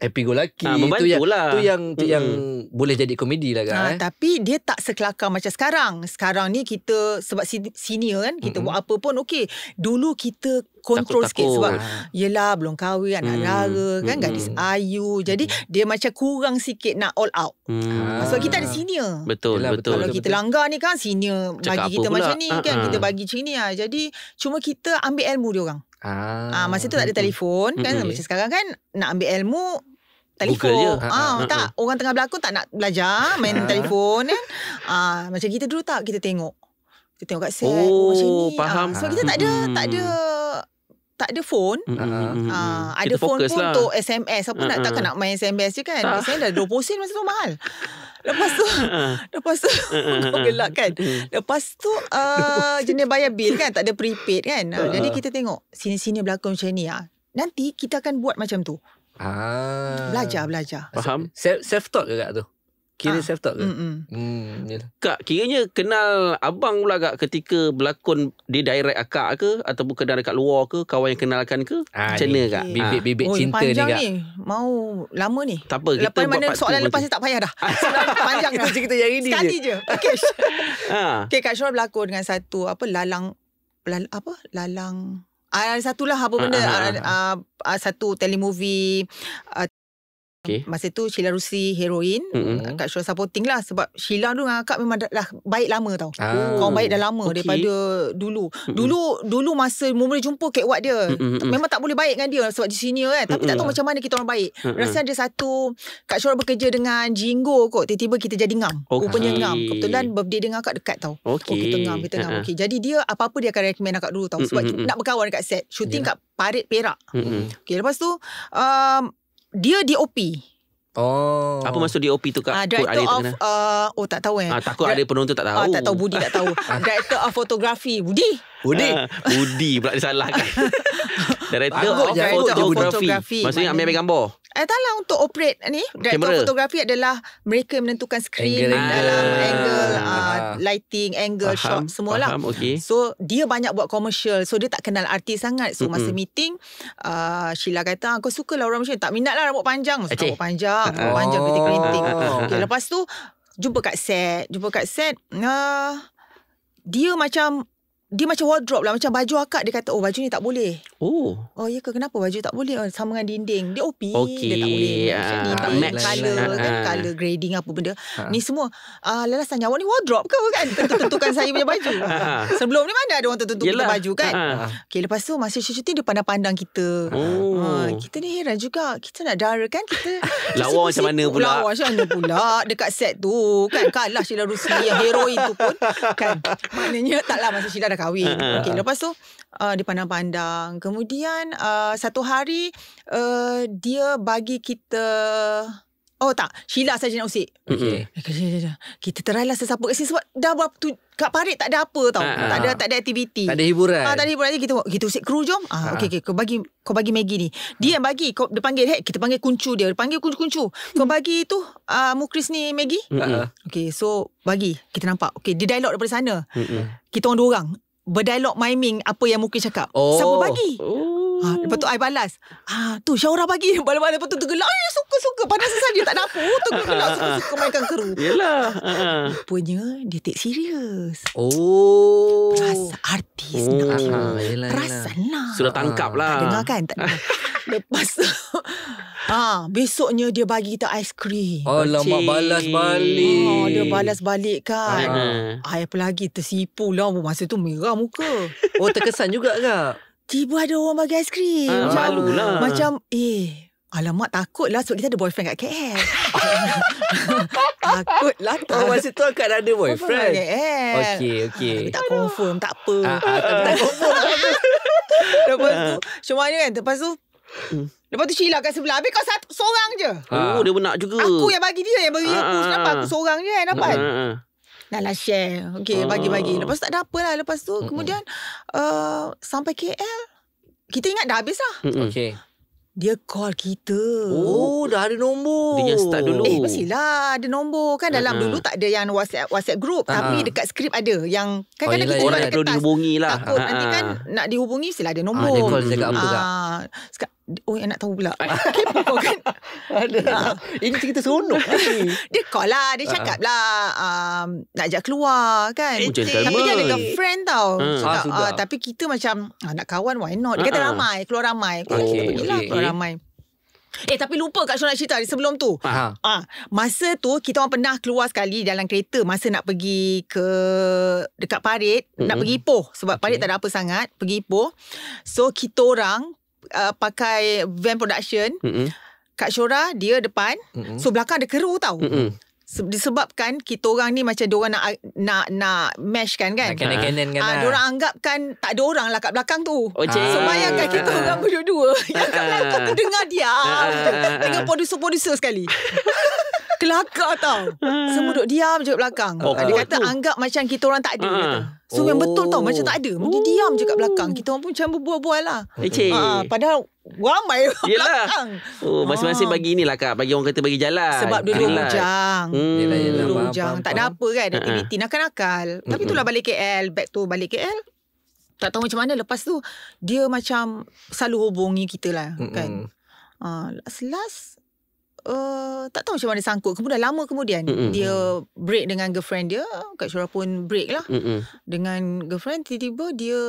happy go lucky ha, ah, membantu tu yang, lah. tu yang tu yang boleh jadi komedi lah kan. Ha, eh. tapi dia tak sekelakar macam sekarang. Sekarang ni kita sebab senior kan kita hmm buat apa pun okey. Dulu kita kontrol takut, sikit takut. sebab ah. yelah belum kahwin anak hmm. dara kan hmm. gadis ayu jadi hmm. dia macam kurang sikit nak all out hmm. sebab kita ada senior betul, yelah, betul. kalau betul, kita langgar ni kan senior Cakap bagi kita pula. macam ni uh-huh. kan ah, kita ah. bagi macam ni lah. jadi cuma kita ambil ilmu dia orang ah. masa tu tak ada hmm, hmm. telefon kan okay. Hmm. macam sekarang kan nak ambil ilmu telefon ah ha, ha, ha tak ha. orang tengah berlakon tak nak belajar main telefon kan ah macam kita dulu tak kita tengok kita tengok kat set oh, macam ni oh, faham. Ha. so kita tak ada tak ada tak ada phone uh-huh. uh, ada phone pun lah. untuk SMS apa uh-huh. nak takkan nak main SMS je kan tak. SMS dah 20 sen masa tu mahal lepas tu uh-huh. lepas tu uh-huh. kau gelak kan lepas tu uh, jenis bayar bil kan tak ada prepaid kan uh, ah, huh jadi kita tengok sini-sini belakang macam ni uh. nanti kita akan buat macam tu Ah. Belajar, belajar. Faham? Self-taught ke kat tu? Kira ah. self-talk ke? Mm-mm. Hmm, kak, kiranya kenal abang pula kak ketika berlakon di direct akak ke? Ataupun kenal dekat luar ke? Kawan yang kenalkan ke? Ah, macam mana kak? Bibit-bibit oh, cinta ni kak. Panjang ni. Mau lama ni. Tak apa. Lepas kita mana buat soalan lepas ni tak payah dah. panjang lah. Kita yang ini Sekali je. Sekali je. Okay. Ah. okay, Kak Syurah berlakon dengan satu apa lalang. Lal, apa? Lalang. Ah, ada satu lah apa benda. Uh, uh, uh, uh, uh, satu telemovie. Uh, Okay. Masa tu Sheila Rusi heroin. Mm-hmm. Kak Sheila supporting lah. Sebab Sheila tu dengan akak memang dah, dah baik lama tau. Ah. Kawan baik dah lama okay. daripada dulu. Mm-hmm. Dulu dulu masa mula-mula jumpa Kak Wat dia. Mm-hmm. Memang tak boleh baik dengan dia sebab dia senior kan. Tapi mm-hmm. tak tahu macam mana kita orang baik. Mm-hmm. Rasanya ada satu Kak Sheila bekerja dengan Jingo kot. Tiba-tiba kita jadi ngam. Okay. Rupanya ngam. Kebetulan birthday dengan akak dekat tau. Okay. Oh, kita ngam. Kita ngam. Uh-huh. Okay. Jadi dia apa-apa dia akan recommend akak dulu tau. Sebab mm-hmm. nak berkawan dekat set. Shooting yeah. kat Parit Perak. Mm-hmm. Okay. Lepas tu... Um, dia DOP. Oh. Apa maksud DOP tu kak? Uh, director ada of uh, oh tak tahu eh. Uh, ah, takut Dra- ada penonton tak tahu. Uh, tak tahu Budi tak tahu. director of photography Budi. Budi. Uh, Budi pula disalahkan. Director of ya, photography. Maksudnya ambil ambil gambar. Eh tak lah untuk operate ni Director fotografi adalah Mereka yang menentukan screen Angle, Dalam angle uh, Lighting Angle faham, Shot Semua lah okay. So dia banyak buat commercial So dia tak kenal artis sangat So masa mm-hmm. meeting uh, Sheila kata Aku suka lah orang macam ni Tak minat lah rambut panjang so, Rambut panjang Rambut panjang oh. Kerinting okay, Lepas tu Jumpa kat set Jumpa kat set uh, Dia macam dia macam wardrobe lah macam baju akak dia kata oh baju ni tak boleh. Oh. Oh ya ke kenapa baju tak boleh oh, sama dengan dinding. Dia OP okay. dia tak boleh. Ah, match uh, uh, color uh, kan ah. color grading apa benda. Uh, ni semua uh, lelas tanya awak ni wardrobe ke kan tentukan saya punya baju. Uh, Sebelum ni mana ada orang tentu kita baju kan. Uh, okay lepas tu masih cuci-cuci dia pandang-pandang kita. Oh. Uh, kita ni heran juga. Kita nak dara kan kita. Lawa macam mana pula? Lawa macam mana pula dekat set tu kan kalah Sheila Rusli yang hero itu pun kan. Maknanya taklah masa Sheila kahwin. Uh, ha, ha, ha. okay, lepas tu uh, dia pandang-pandang. Kemudian uh, satu hari uh, dia bagi kita Oh tak, Sheila saja nak usik. Okey. Okay. Eh, kita terailah sesapa kat sini sebab dah buat tu kat parit tak ada apa tau. Uh, tak ada tak ada aktiviti. Tak ada hiburan. Ah, tak ada hiburan kita kita usik kru jom. Ah, okey okey kau bagi kau bagi Maggie ni. Dia yang bagi kau dia panggil hey, kita panggil kuncu dia. Dia panggil kuncu-kuncu. Kau hmm. bagi tu uh, Mukris ni Maggie. uh Okey, so bagi kita nampak. Okey, dia dialog daripada sana. uh Kita orang dua orang berdialog miming apa yang Mukin cakap. Oh. Siapa bagi? Oh. Ha, lepas tu I balas. Ha, tu Syaura bagi. Balas-balas lepas tu tergelak. Ay, suka-suka. Padahal sesat dia tak ada apa. Tergelak ah, suka-suka mainkan keru. Yelah. Rupanya dia take serious. Oh. Perasa artis. Oh. Nak. Ha, yelah, Perasa yelah. lah. Sudah tangkap lah. Tak dengar kan? Tak dengar. lepas tu. Ha, besoknya dia bagi kita aiskrim. Alamak Cik. balas balik. Ha, dia balas balik kan. Ha. Ha. Ha, apa lagi tersipu lah. Masa tu merah muka. Oh terkesan juga kak. Tiba ada orang bagi aiskrim. Uh, macam, malu lah. Macam, eh, alamak takut lah sebab kita ada boyfriend kat KL. takut lah. Oh, masa tu akan ada boyfriend. Okay okay. Tapi tak confirm, tak apa. Uh, uh, tak confirm. lepas tu, macam mana kan? Lepas tu, hmm. Lepas tu Sheila kat sebelah Habis kau satu, seorang je Oh uh, dia pun nak juga Aku yang bagi dia Yang bagi uh, aku Kenapa aku seorang je kan eh, Dapat uh, uh, uh. Dah lah share. Okay, bagi-bagi. Ah. Lepas tu tak ada apa lah. Lepas tu, Mm-mm. kemudian uh, sampai KL. Kita ingat dah habis lah. Mm-mm. Okay. Dia call kita. Oh, dah ada nombor. Dia yang start dulu. Eh, mestilah ada nombor. Kan dalam uh-huh. dulu tak ada yang WhatsApp WhatsApp group. Uh-huh. Tapi dekat skrip ada. Yang kan oh, kadang kita orang ada kertas. Orang dihubungi lah. Takut uh-huh. nanti kan nak dihubungi, mestilah ada nombor. Uh, dia call cakap apa kak? Oh yang nak tahu pula Kepo kan Ada lah uh. Ah. Ini cerita seronok lah Dia call lah Dia ah. cakap uh. lah um, Nak ajak keluar kan eh, okay. Oh, tapi dia ada girlfriend tau uh. Cakap, uh, sudah. Tapi kita macam uh, Nak kawan why not Dia kata uh ramai Keluar ramai Okay, okay. okay. Lah, Keluar ramai Eh tapi lupa Kak Syah nak cerita Sebelum tu Aha. Ah, Masa tu Kita orang pernah keluar sekali Dalam kereta Masa nak pergi ke Dekat parit mm-hmm. Nak pergi Ipoh Sebab okay. parit tak ada apa sangat Pergi Ipoh So kita orang uh, pakai van production. Mm-hmm. Kak Shora dia depan. Mm-hmm. So belakang ada keru tau. Mm-hmm. Disebabkan kita orang ni macam orang nak nak nak mesh kan kan. Nak kan kan. Ah lah. diorang anggapkan tak ada orang lah kat belakang tu. Oh, so bayangkan ah. kita orang berdua-dua. Uh, yang kat belakang uh, tu dengar dia. Uh, dengan producer-producer sekali. kelakar tau. Semua duduk diam je kat belakang. Oh, dia kata tu. anggap macam kita orang tak ada. Uh-huh. So oh. yang betul tau macam tak ada. Dia diam je kat oh. belakang. Kita orang pun macam berbual-bual lah. Okay. Uh, eh, ah, ah, padahal ramai orang belakang. Oh, masing-masing uh. bagi ni lah kak. Bagi orang kata bagi jalan. Sebab dulu uh. hujang. Hmm. Dulu hujang. Tak ada apa kan. Aktiviti uh-huh. nakal-nakal. Uh-huh. Tapi itulah balik KL. Back to balik KL. Tak tahu macam mana. Lepas tu dia macam selalu hubungi kita lah. Uh-huh. Kan. Uh, last last uh, tak tahu macam mana sangkut. Kemudian lama kemudian mm-hmm. dia break dengan girlfriend dia. Kak Syura pun break lah. Mm-hmm. Dengan girlfriend tiba-tiba dia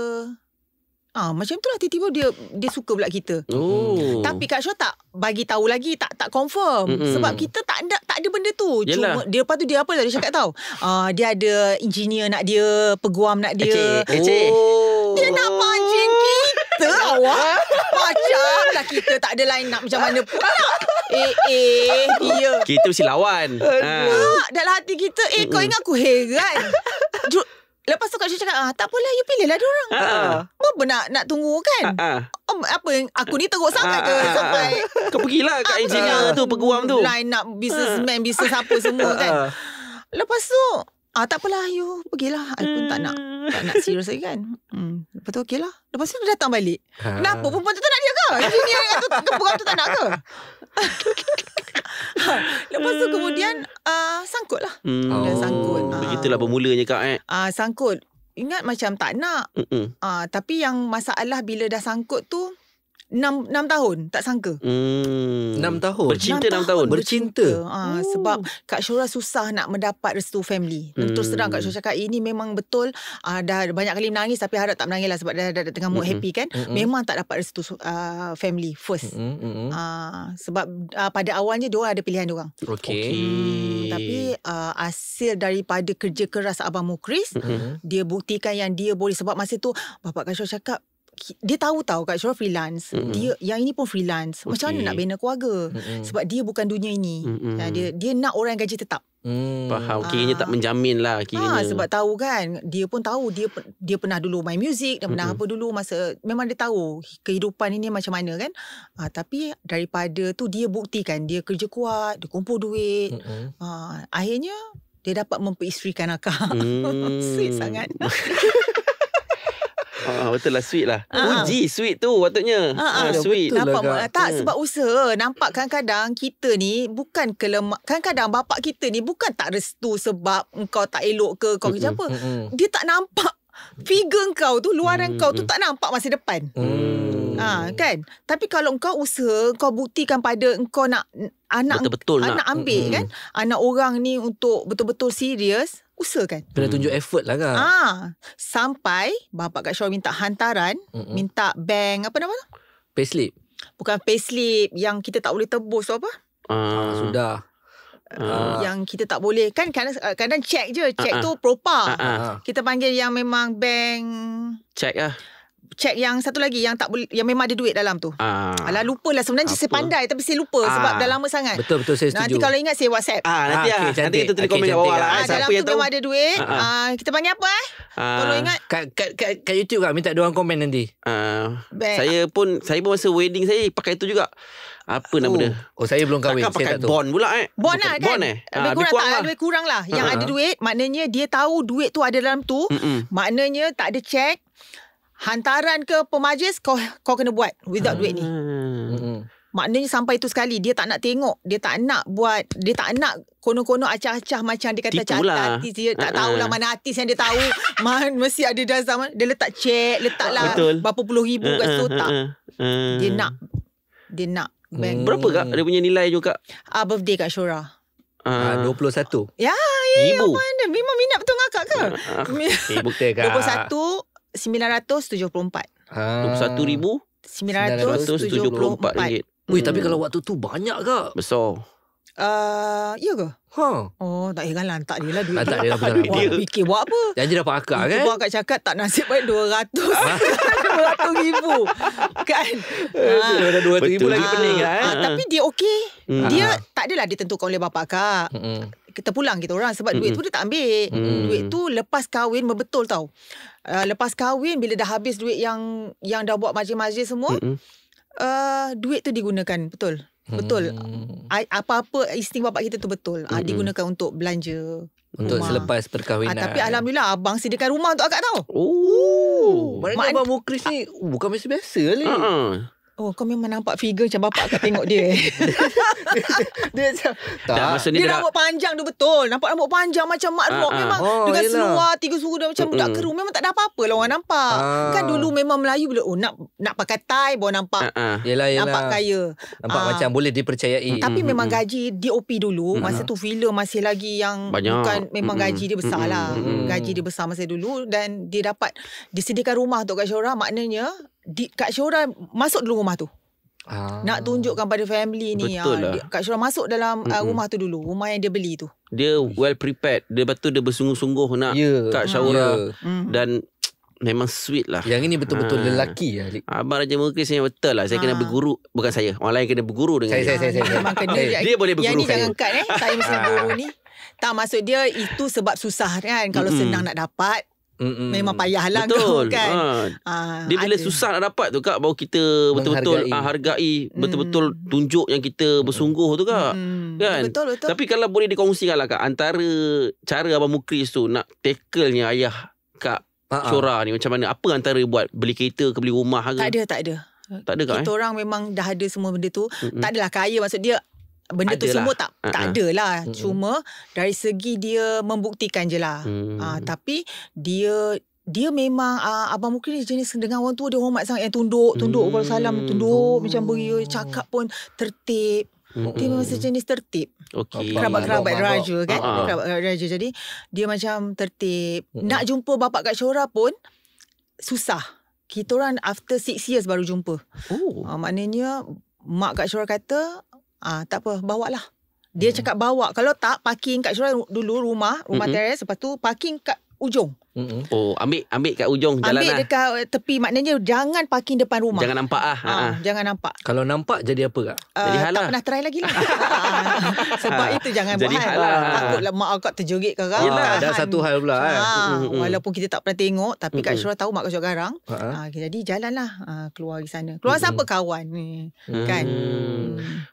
Ah ha, macam itulah tiba-tiba dia dia suka pula kita. Oh. Tapi Kak Syah tak bagi tahu lagi tak tak confirm Mm-mm. sebab kita tak ada tak ada benda tu. Yelah. Cuma dia lepas tu dia apa tadi cakap tahu. Ah dia ada engineer nak dia, peguam nak dia. Acik. Acik. Oh. Dia nak pancing oh. kita awak. Macam lah kita tak ada lain nak macam mana pun. Eh, eh, dia. Kita mesti lawan. Ha. Dalam hati kita, eh, kau ingat aku heran. Lepas tu Kak cakap ah, Tak boleh you pilih lah dia orang ha. Apa nak, nak tunggu kan ha. Ha. Apa yang Aku ni teruk sangat ke ha. Sampai Kau pergilah kat ha. engineer ha. tu Peguam tu Line up businessman ha. Business apa semua kan Lepas tu ah, Tak apalah you Pergilah Aku pun tak nak hmm. Tak nak serius lagi kan hmm. Lepas tu okey lah Lepas tu datang balik ha. Kenapa perempuan tu tak nak dia ke Engineer yang tu Peguam tu tak nak ke Lepas tu kemudian uh, sangkut lah. Hmm. Dan ah, hmm. sangkut. Oh. Uh. Begitulah bermulanya Kak. Eh. Uh, sangkut. Ingat macam tak nak. Uh, tapi yang masalah bila dah sangkut tu... 6, tahun Tak sangka hmm. tahun Bercinta 6 tahun, tahun. Bercinta, bercinta. Ha, Sebab Kak Syura susah Nak mendapat restu family hmm. Terus terang Kak Syura cakap Ini memang betul uh, Dah banyak kali menangis Tapi harap tak menangis lah Sebab dah, dah, dah tengah mood mm-hmm. happy kan mm-hmm. Memang tak dapat restu uh, Family first mm-hmm. uh, Sebab uh, Pada awalnya Dia ada pilihan dia orang Okay, okay. Hmm, Tapi uh, Hasil daripada Kerja keras Abang Mukris mm-hmm. Dia buktikan yang dia boleh Sebab masa tu Bapak Kak Syura cakap dia tahu tahu Kak Syura freelance. Mm-hmm. Dia yang ini pun freelance. Macam mana nak bina keluarga mm-hmm. sebab dia bukan dunia ini. Mm-hmm. Dia dia nak orang gaji tetap. Hmm. Faham ah. Kiranya tak menjamin lah Kiranya ah, ha, Sebab tahu kan Dia pun tahu Dia dia pernah dulu main music Dia pernah mm-hmm. apa dulu Masa Memang dia tahu Kehidupan ini macam mana kan ha, Tapi Daripada tu Dia buktikan Dia kerja kuat Dia kumpul duit mm-hmm. ha, Akhirnya Dia dapat memperisterikan akak mm. Sweet sangat Ah, betul lah sweet lah. Ah. ah. Uji sweet tu patutnya. Ah, ah, ah sweet. Betul lah, nampak lah, tak hmm. sebab usaha. Nampak kadang-kadang kita ni bukan kelemah. Kadang-kadang bapak kita ni bukan tak restu sebab kau tak elok ke kau kerja apa. Dia tak nampak figure kau tu, luaran kau tu tak nampak masa depan. Hmm. Ha, hmm. kan? Tapi kalau kau usaha, kau buktikan pada kau nak anak betul anak nak. ambil mm-hmm. kan? Anak orang ni untuk betul-betul serius, usaha kan? Kena hmm. tunjuk effort lah kan? Ha, sampai bapa kat Shaw minta hantaran, mm-hmm. minta bank apa nama tu? Payslip. Bukan payslip yang kita tak boleh tebus tu apa? Uh. Ha, sudah. Uh, yang kita tak boleh kan kadang-kadang check je check uh-uh. tu propa uh-uh. kita panggil yang memang bank check ah uh check yang satu lagi yang tak boleh yang memang ada duit dalam tu. Ah. Alah lupalah sebenarnya saya pandai tapi saya lupa ah. sebab dah lama sangat. Betul betul saya setuju. Nanti kalau ingat saya WhatsApp. Ah nanti ah, lah. okay, nanti itu tulis okay, komen lah. lah. Ah, Siapa dalam yang tu tahu? memang ada duit. Ah, ah, ah. kita panggil apa eh? Ah. Tolong ingat kat kat YouTube kan minta dia komen nanti. Ah. Saya pun saya pun masa wedding saya pakai itu juga. Apa nama dia? Oh, oh saya belum kahwin Takkan pakai bond pula eh Bond lah kan? bond, eh? Ah, lebih, kurang, tak, lah. Lebih kurang lah Yang ada ha. duit Maknanya dia tahu Duit tu ada dalam tu Mm-mm. Maknanya tak ada check hantaran ke pemajis kau kau kena buat without duit ni. Hmm. Maknanya sampai itu sekali dia tak nak tengok, dia tak nak buat, dia tak nak kono kono acah-acah macam dia kata cantik lah. artis dia tak tahu lah mana artis yang dia tahu man, mesti ada dah zaman dia letak cek letaklah Betul. berapa puluh ribu ha, kat ha, situ tak ha, dia nak dia nak Hmm. berapa kak dia punya nilai juga ah, birthday kat Shura ah. ah, Uh, 21 Ya yeah Ibu mana? Memang minat betul dengan akak ke uh, ah, Ibu eh, kak 21 RM974. Wih, tapi hmm. kalau waktu tu banyak ke? Besar. Uh, ya ke? Ha. Huh. Oh, tak heran lah. Hantar dia lah duit. Hantar dia lah. Buat dia. fikir buat apa? Janji dapat akak kan? Buat akak cakap tak nasib baik RM200. RM200,000. Ah. kan? Uh, betul. RM200,000 lagi pening kan? Uh, uh, Tapi dia okey. Hmm. Dia ah. tak adalah ditentukan oleh bapak akak. Hmm kita pulang kita orang sebab mm-hmm. duit tu dia tak ambil. Mm-hmm. Duit tu lepas kahwin betul tau. Uh, lepas kahwin bila dah habis duit yang yang dah buat majlis-majlis semua, mm-hmm. uh, duit tu digunakan betul. Mm-hmm. Betul. apa-apa isting bapak kita tu betul. Mm-hmm. Uh, digunakan untuk belanja. Untuk rumah. selepas perkahwinan. Ah, tapi Alhamdulillah abang sediakan rumah untuk akak tau. Oh. Mereka Mak abang Mukris ni oh, bukan biasa-biasa ni. Uh-uh. Oh kau memang nampak figure macam bapak kau tengok dia. Eh? dia macam, tak, tak, dia, dia rambut panjang tu betul. Nampak rambut panjang macam Mak Rock. Ah, ah. memang Oh, dengan yelah. seluar tiga suruh dia macam budak keru. Memang tak ada apa-apa lah orang nampak. Ah. Kan dulu memang Melayu bila oh, nak nak pakai tie baru nampak. Ah, ah. Yelah, yelah. Nampak kaya. Nampak ah. macam boleh dipercayai. Mm, tapi mm, memang mm. gaji DOP dulu. Mm. Masa tu filem masih lagi yang Banyak. bukan memang mm, gaji dia besar mm, lah. Mm, mm, gaji dia besar masa dulu. Dan dia dapat disediakan rumah untuk Kak Syora. Maknanya di, Kak Syura masuk dulu rumah tu. Ah. Nak tunjukkan pada family ni ah, Betul lah. Kak Syura masuk dalam uh, rumah tu dulu Rumah yang dia beli tu Dia well prepared Dia betul dia bersungguh-sungguh nak yeah. Kak Syura yeah. Mm-hmm. Dan memang sweet lah Yang ini betul-betul ah. lelaki ya. Abang Raja Mukis ni betul lah Saya ah. kena berguru Bukan saya Orang lain kena berguru dengan saya, dia Saya, saya, saya, saya. dia, dia boleh berguru Yang ni jangan cut eh Saya mesti berguru ni Tak maksud dia itu sebab susah kan Kalau mm-hmm. senang nak dapat Mm-mm. Memang payah lah Betul kau, kan? ha. Ha, Dia bila ada. susah nak dapat tu kak Baru kita betul-betul Menghargai. Ah, hargai mm. Betul-betul hmm. tunjuk yang kita bersungguh tu kak mm. kan? Betul-betul Tapi kalau boleh dikongsikan lah kak Antara cara Abang Mukris tu Nak tackle-nya ayah kak Ha-ha. Syora ni Macam mana Apa antara buat Beli kereta ke beli rumah ke Tak ada tak ada tak ada kak, Kita eh? orang memang dah ada semua benda tu. Mm-hmm. Tak adalah kaya maksud dia benda adalah. tu semua tak uh-huh. tak adalah uh-huh. cuma dari segi dia membuktikan je lah hmm. uh, tapi dia dia memang uh, abang mungkin jenis dengan orang tua dia hormat sangat yang tunduk tunduk hmm. kalau salam tunduk hmm. macam beria cakap pun tertib Mm-hmm. Dia memang sejenis tertib okay. Kerabat-kerabat raja kan uh-huh. Ah, ah. Kerabat-kerabat eh, raja Jadi Dia macam tertib uh-huh. Nak jumpa bapak kat Syora pun Susah Kita orang after 6 years baru jumpa uh, Maknanya Mak kat Syora kata Ah, tak apa, bawa lah. Dia hmm. cakap bawa. Kalau tak, parking kat Syurah dulu rumah, rumah hmm. teres. Lepas tu, parking kat ujung. Mm-hmm. Oh, ambil ambil kat ujung jalan Ambil lah. dekat eh, tepi maknanya jangan parking depan rumah. Jangan nampak lah, ah. Ha, ha. jangan nampak. Kalau nampak jadi apa kak? Uh, jadi hal Tak lah. pernah try lagi lah. Sebab itu jangan jadi buat. Jadi hal lah. Ah. Takutlah mak kau terjerit kau kan. Ah, dah satu hal pula ha. Ha. Walaupun kita tak pernah tengok tapi mm-hmm. Kak Syura tahu mak kau jual garang. Ha. Ha. jadi jalanlah ha. keluar di sana. Keluar mm-hmm. siapa kawan ni mm-hmm. kan.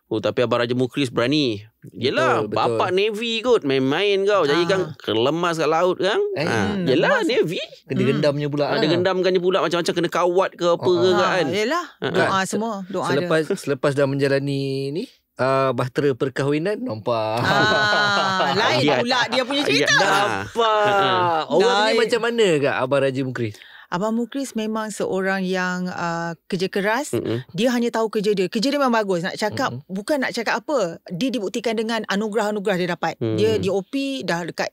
Oh, tapi Abang Raja Mukris berani. Yelah Bapak Navy kot Main-main kau Jadi ha. kan Kelemas kat laut kan eh, ha. Yelah lemas. Navy Kena gendamnya hmm. pula ah, Kena ha. gendamkannya pula Macam-macam kena kawat ke apa ha. ke kan Yelah Doa ha. semua Doa selepas, dia Selepas dah menjalani ni uh, Bahtera perkahwinan Nampak Ah Lain pula dia punya cerita Nampak Orang ni macam mana kat Abang Raja Mukri Abang Mukris memang seorang yang uh, kerja keras. Mm-hmm. Dia hanya tahu kerja dia. Kerja dia memang bagus. Nak cakap mm-hmm. bukan nak cakap apa. Dia dibuktikan dengan anugerah-anugerah dia dapat. Mm-hmm. Dia mm. di OP dah dekat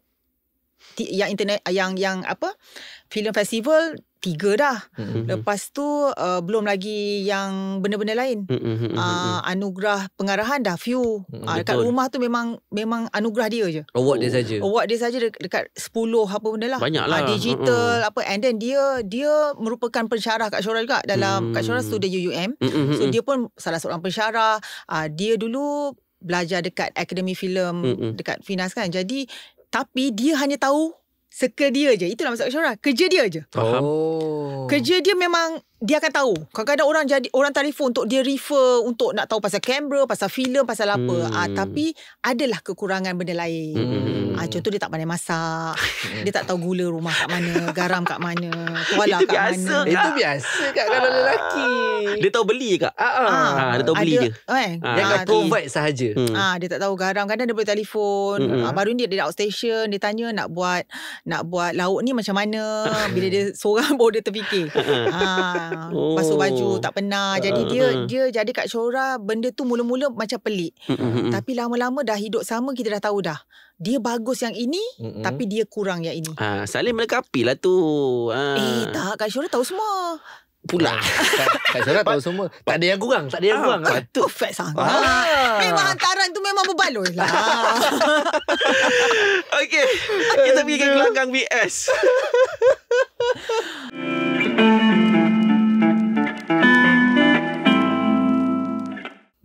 yang internet yang yang apa? Film festival tiga dah. Mm-hmm. Lepas tu uh, belum lagi yang benda-benda lain. Mm-hmm. Uh, anugerah pengarahan dah few. Mm-hmm. Uh, dekat Betul. rumah tu memang memang anugerah dia je. Award dia saja. Award dia saja dekat 10 apa benda lah. Banyaklah. Uh, ah, digital mm-hmm. apa and then dia dia merupakan pensyarah kat Syora juga dalam mm-hmm. kat Syora hmm. Studio UUM. Mm-hmm. So dia pun salah seorang pensyarah. Uh, dia dulu belajar dekat Akademi filem mm-hmm. dekat Finas kan. Jadi tapi dia hanya tahu Sekedia je. Itulah maksud Syara. Kerja dia je. Faham. Oh. Kerja dia memang dia akan tahu. Kadang-kadang orang jadi orang telefon untuk dia refer untuk nak tahu pasal kamera, pasal filem, pasal apa. Ah, hmm. Ah tapi adalah kekurangan benda lain. Hmm. Ah contoh dia tak pandai masak. dia tak tahu gula rumah kat mana, garam kat mana, kuala kat mana. Kak. Itu biasa kat kalau lelaki. Dia tahu beli ke? Ha. Ah, ah, ah, dia tahu beli ada, je. Kan? Dia akan eh, ah, ah provide sahaja. Hmm. Ah dia tak tahu garam. Kadang dia boleh telefon, hmm. ah, baru ni dia dekat outstation, dia tanya nak buat nak buat lauk ni macam mana. Bila dia seorang baru dia terfikir. Ha, ha. ah oh. basuh baju tak pernah jadi ah. dia uh. dia jadi kat Syora benda tu mula-mula macam pelik mm tapi lama-lama dah hidup sama kita dah tahu dah dia bagus yang ini mm-hmm. tapi dia kurang yang ini ha ah, saling melengkapilah tu ha. eh tak kak Syora tahu semua pula kak Syora tahu semua tak ada yang kurang tak ada yang ah, kurang tu fat sangat ah. memang hantaran tu memang berbaloi lah Okay, kita pergi ke gelanggang BS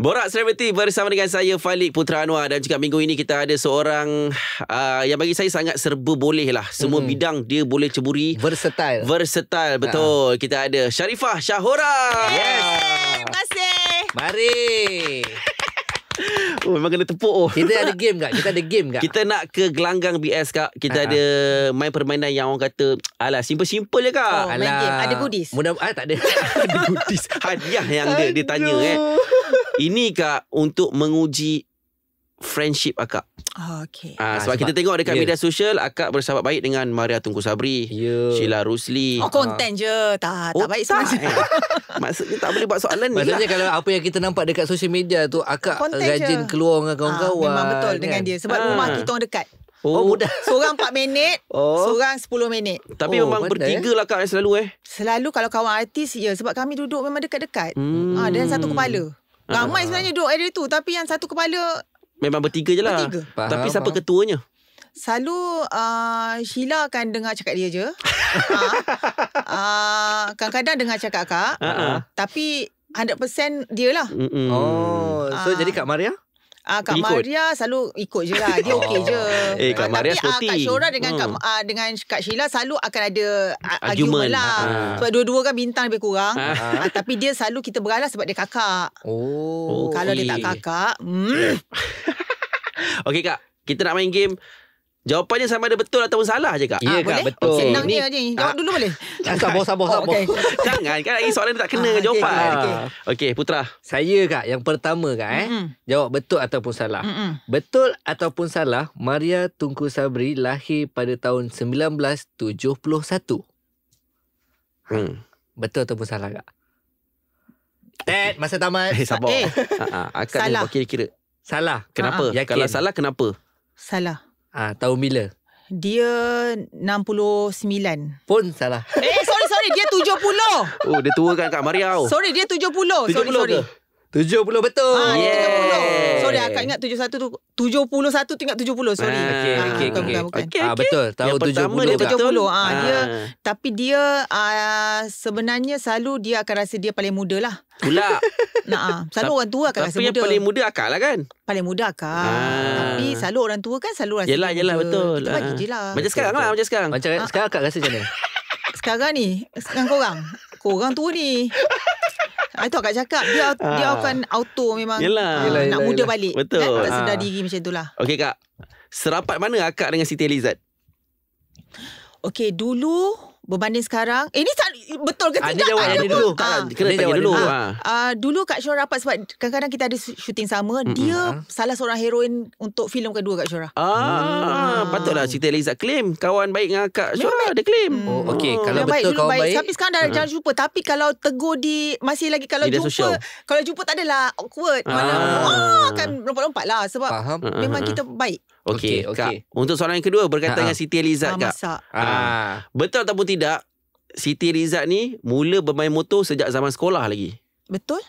Borak Celebrity bersama dengan saya Falik Putra Anwar dan juga minggu ini kita ada seorang uh, yang bagi saya sangat serba boleh lah. Semua mm. bidang dia boleh ceburi. Versatile. Versatile betul. Ha. Kita ada Sharifah Shahora. Yes. Terima kasih. Mari. Oh, memang kena tepuk oh. Kita ada game kak Kita ada game kak Kita nak ke gelanggang BS kak Kita uh-huh. ada Main permainan yang orang kata Alah simple-simple je kak oh, Alah. Main game Ada goodies Mudah, ah, Tak ada Ada goodies Hadiah yang dia, dia tanya eh ini kak untuk menguji friendship akak. Oh, ah, okay. Ah, ah, sebab, sebab kita tengok dekat yeah. media sosial akak bersahabat baik dengan Maria Tunku Sabri, yeah. Sheila Rusli. Oh, konten ah. je. Tak tak oh, baik sebenarnya. Eh. Maksudnya tak boleh buat soalan Maksudnya ni. Lah. Maksudnya kalau apa yang kita nampak dekat sosial media tu akak content rajin je. keluar dengan ah, kawan-kawan. Ah, memang betul kan? dengan dia sebab ah. rumah kita orang dekat. Oh, oh mudah. seorang 4 minit, oh. seorang 10 minit. Tapi oh, memang bertiga eh? lah kak selalu eh. Selalu kalau kawan artis ya sebab kami duduk memang dekat-dekat. Hmm. Ah dan satu kepala. Ramai sebenarnya duduk area tu Tapi yang satu kepala Memang bertiga je lah Bertiga Tapi siapa ketuanya? Selalu uh, Sheila akan dengar cakap dia je ha. Ah, uh, ah, kadang dengar cakap kak uh-huh. Tapi 100% dia lah mm-hmm. Oh So uh. jadi Kak Maria? Ah, Kak ikut. Maria selalu ikut je lah. Dia okey je. Oh. Eh, Kak ah, Maria tapi, sporty. Tapi ah, Kak Syora dengan, hmm. Kak, ah, dengan Kak Sheila selalu akan ada ah, argument, argument lah. Ah. Sebab dua-dua kan bintang lebih kurang. Ah. Ah, tapi dia selalu kita beralah sebab dia kakak. Oh. Kalau okay. dia tak kakak. Hmm. okey, Kak. Kita nak main game Jawapannya sama ada betul ataupun salah je kak. Ya ah, kak boleh? betul. Okay, senangnya ni, Jawab ah, dulu boleh? Tak bos bos oh, bos. Jangan kan lagi soalan tak kena ah, jawapan. Okey okay. okay, putra. Saya kak yang pertama kak eh. Mm-hmm. Jawab betul ataupun salah. Mm-hmm. Betul ataupun salah Maria Tunku Sabri lahir pada tahun 1971. Ha. Hmm. Betul ataupun salah kak? Ted masa tamat. Eh sabar. Eh. Ha, ha, salah. Ni, kira-kira. Salah. Kenapa? Ha, ha, kalau salah kenapa? Salah. Ah, tahun bila? Dia 69. Pun salah. Eh, sorry, sorry. Dia 70. oh, dia tua kan Kak Maria. Oh. Sorry, dia 70. 70 sorry, sorry. Ke? 70 betul. Ah, yeah. 70 dah akak ingat 71 tu 71 tu ingat 70 sorry ah, okay, ah, okay, bukan, okay. Bukan, okay okay ah betul tahu yang 70 yang pertama dia betul ah, ah dia tapi dia ah, sebenarnya selalu dia akan rasa dia paling muda lah pula nah ah. selalu orang tua akan rasa muda tapi yang paling muda akak lah kan paling muda akak ah. tapi selalu orang tua kan selalu rasa yelah yelah betul kita bagi ah. je lah macam sekarang lah macam sekarang macam ah. sekarang akak rasa macam mana sekarang ni sekarang korang korang tua ni Ah tu akak cakap dia ah. dia akan auto memang yelah, nak yelah, muda yelah. balik. Betul. Kan? Tak ah. sedar ah. diri macam itulah. Okey kak. Serapat mana akak dengan Siti Elizat? Okey dulu Berbanding sekarang Eh ni tak Betul ke ah, tidak jawab, ah, Tak dulu ha. Kena jawab dulu ha. Ha. Dulu Kak Syura rapat Sebab kadang-kadang kita ada syuting sama Mm-mm. Dia ha. salah seorang heroin Untuk filem kedua Kak Syura ah, ha. Patutlah cerita Elizad claim Kawan baik dengan Kak Syura Memang Dia claim hmm. oh, okay. Kalau betul baik, kawan baik, Tapi sekarang dah jangan hmm. jumpa Tapi kalau tegur di Masih lagi Kalau jumpa Kalau jumpa tak adalah Awkward ha. Malah, kan, lompat-lompat lah Sebab Memang kita baik Okey, okay, okay. Kak. Untuk soalan yang kedua berkaitan uh dengan Siti Eliza ah, Kak. Masak. Ah. ah. Betul ataupun tidak, Siti Eliza ni mula bermain motor sejak zaman sekolah lagi. Betul?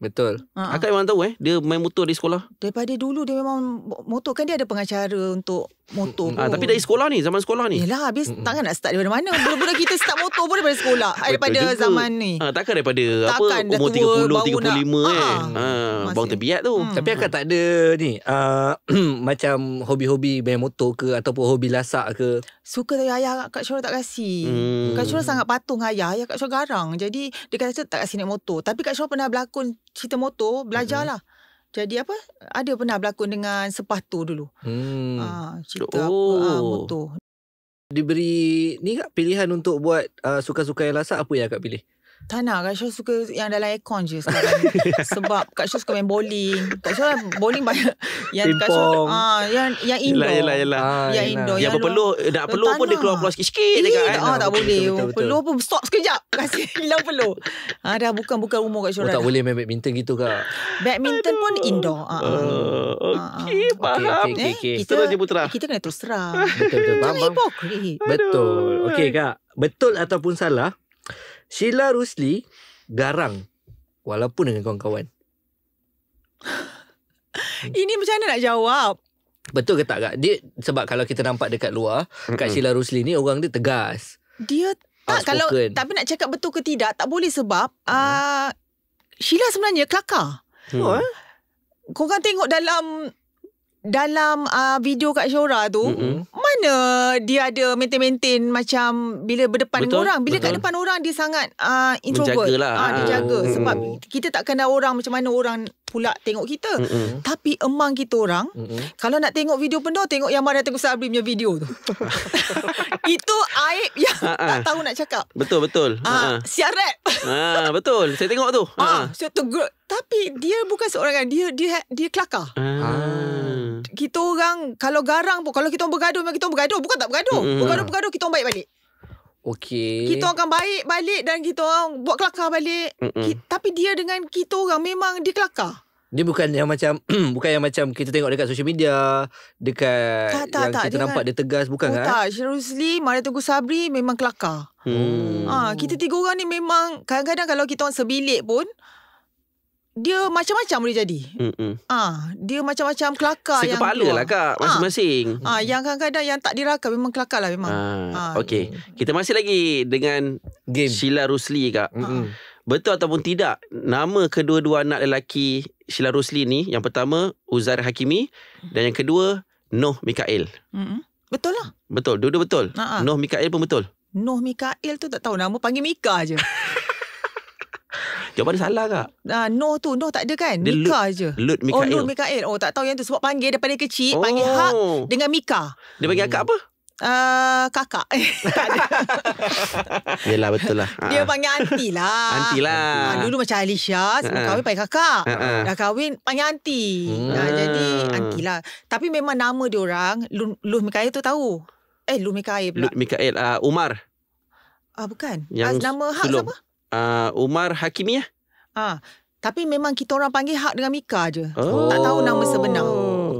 Betul. Uh-huh. Akak memang tahu eh dia main motor di sekolah. Daripada dulu dia memang motor kan dia ada pengacara untuk motor. Ah uh, tapi dari sekolah ni zaman sekolah ni. Yalah habis uh-huh. takkan nak start daripada mana? Bila-bila kita start motor pun daripada sekolah. daripada juga. zaman ni. Ah uh, takkan daripada takkan apa umur 30 35 nak, eh. Ha uh-huh. uh, bang terbiat tu. Hmm. Tapi akak tak ada ni uh, macam hobi-hobi main motor ke ataupun hobi lasak ke. Suka tapi ayah Kak Syura tak kasi. Hmm. Kak Syura sangat patuh dengan ayah. Ayah Kak Syura garang. Jadi dia kata tak kasi naik motor. Tapi Kak Syura pernah berlakon cerita motor, belajarlah. Mm-hmm. Jadi apa? Ada pernah berlakon dengan sepatu dulu. Hmm. Ha, cerita ah, oh. apa? Ha, motor. Diberi ni kak pilihan untuk buat uh, suka-suka yang lasak apa yang kak pilih? Tak nak Kak Syah suka Yang dalam aircon je sekarang Sebab Kak Syah suka main bowling Kak Syah kan bowling banyak Yang Kak Syah ah, yang, yang indoor yelah, yelah, yelah. Ah, Yang yelah. indoor Yang, yang perlu Nak perlu pun dia keluar-keluar sikit-sikit eh, kan? Tak, ah, tak boleh Perlu pun stop sekejap Kasi hilang perlu ah, Dah bukan bukan umur Kak Syah oh, Tak boleh main badminton gitu Kak Badminton Aduh. pun indoor uh, Okay ah, ah. Oh, ah, ah. Faham okay, okay, okay. Eh, kita, putera. kita kena terus terang Betul-betul Betul Okay Kak Betul ataupun salah Sheila Rusli garang walaupun dengan kawan-kawan. Ini macam mana nak jawab? Betul ke tak kak? Dia sebab kalau kita nampak dekat luar, Mm-mm. Kak Sheila Rusli ni orang dia tegas. Dia ah, tak kalau tapi nak cakap betul ke tidak, tak boleh sebab a mm. uh, ah, Sheila sebenarnya kelakar. Hmm. Oh, eh? Kau kan tengok dalam dalam uh, video Kak Syora tu mm-hmm. mana dia ada maintain-maintain macam bila berdepan betul, dengan orang bila betul. kat depan orang dia sangat uh, introvert lah. uh, dia jaga mm-hmm. sebab kita tak kenal orang macam mana orang pula tengok kita mm-hmm. tapi emang kita orang mm-hmm. kalau nak tengok video penuh tengok yang mana tengok Sabri punya video tu itu aib yang uh-huh. tak tahu nak cakap betul betul uh, uh-huh. siap rap uh, betul saya tengok tu uh, uh-huh. so tapi dia bukan seorang kan dia dia dia, kelakar uh-huh kita orang kalau garang pun kalau kita orang bergaduh memang kita orang bergaduh bukan tak bergaduh hmm bergaduh bergaduh kita orang baik balik Okay. Kita orang akan baik balik dan kita orang buat kelakar balik. Ki, tapi dia dengan kita orang memang dia kelakar. Dia bukan yang macam bukan yang macam kita tengok dekat social media, dekat tak, tak, yang tak, kita nampak kan, dia tegas bukan oh, kan? Tak, seriously, mari Tunggu Sabri memang kelakar. Hmm. Ha, kita tiga orang ni memang kadang-kadang kalau kita orang sebilik pun, dia macam-macam boleh jadi. Ah, dia macam-macam kelakar yang kepala lah kak ah. masing-masing. Ah, ha, yang kadang-kadang yang tak dirakam memang kelakar lah memang. Ah, ha, okey. Kita masih lagi dengan game Sheila Rusli kak. Ha. Betul ataupun tidak nama kedua-dua anak lelaki Sheila Rusli ni yang pertama Uzair Hakimi dan yang kedua Noh Mikael. Mm-mm. Betul lah. Betul, dua-dua betul. Ha-ha. Noh Mikael pun betul. Noh Mikael tu tak tahu nama panggil Mika je. Jawapan dia salah kak ah, Noh tu no, tak ada kan dia Mika Lut, je Lut Mikael. Oh Lut Mikael Oh tak tahu yang tu Sebab panggil daripada kecil oh. Panggil Hak Dengan Mika Dia panggil hmm. akak apa? Uh, kakak eh, Yelah betul lah Dia ah. panggil aunty lah Aunty lah ha, Dulu macam Alicia Sebelum kahwin panggil kakak uh-uh. Dah kahwin panggil aunty hmm. nah, Jadi aunty lah Tapi memang nama dia orang Luh Mikael tu tahu Eh Luh Mikael pula Luh Mikael uh, Umar uh, Bukan Yang Nama Hak siapa? uh, Umar Hakimi ya? Ah, tapi memang kita orang panggil hak dengan Mika je. Oh. Tak tahu nama sebenar.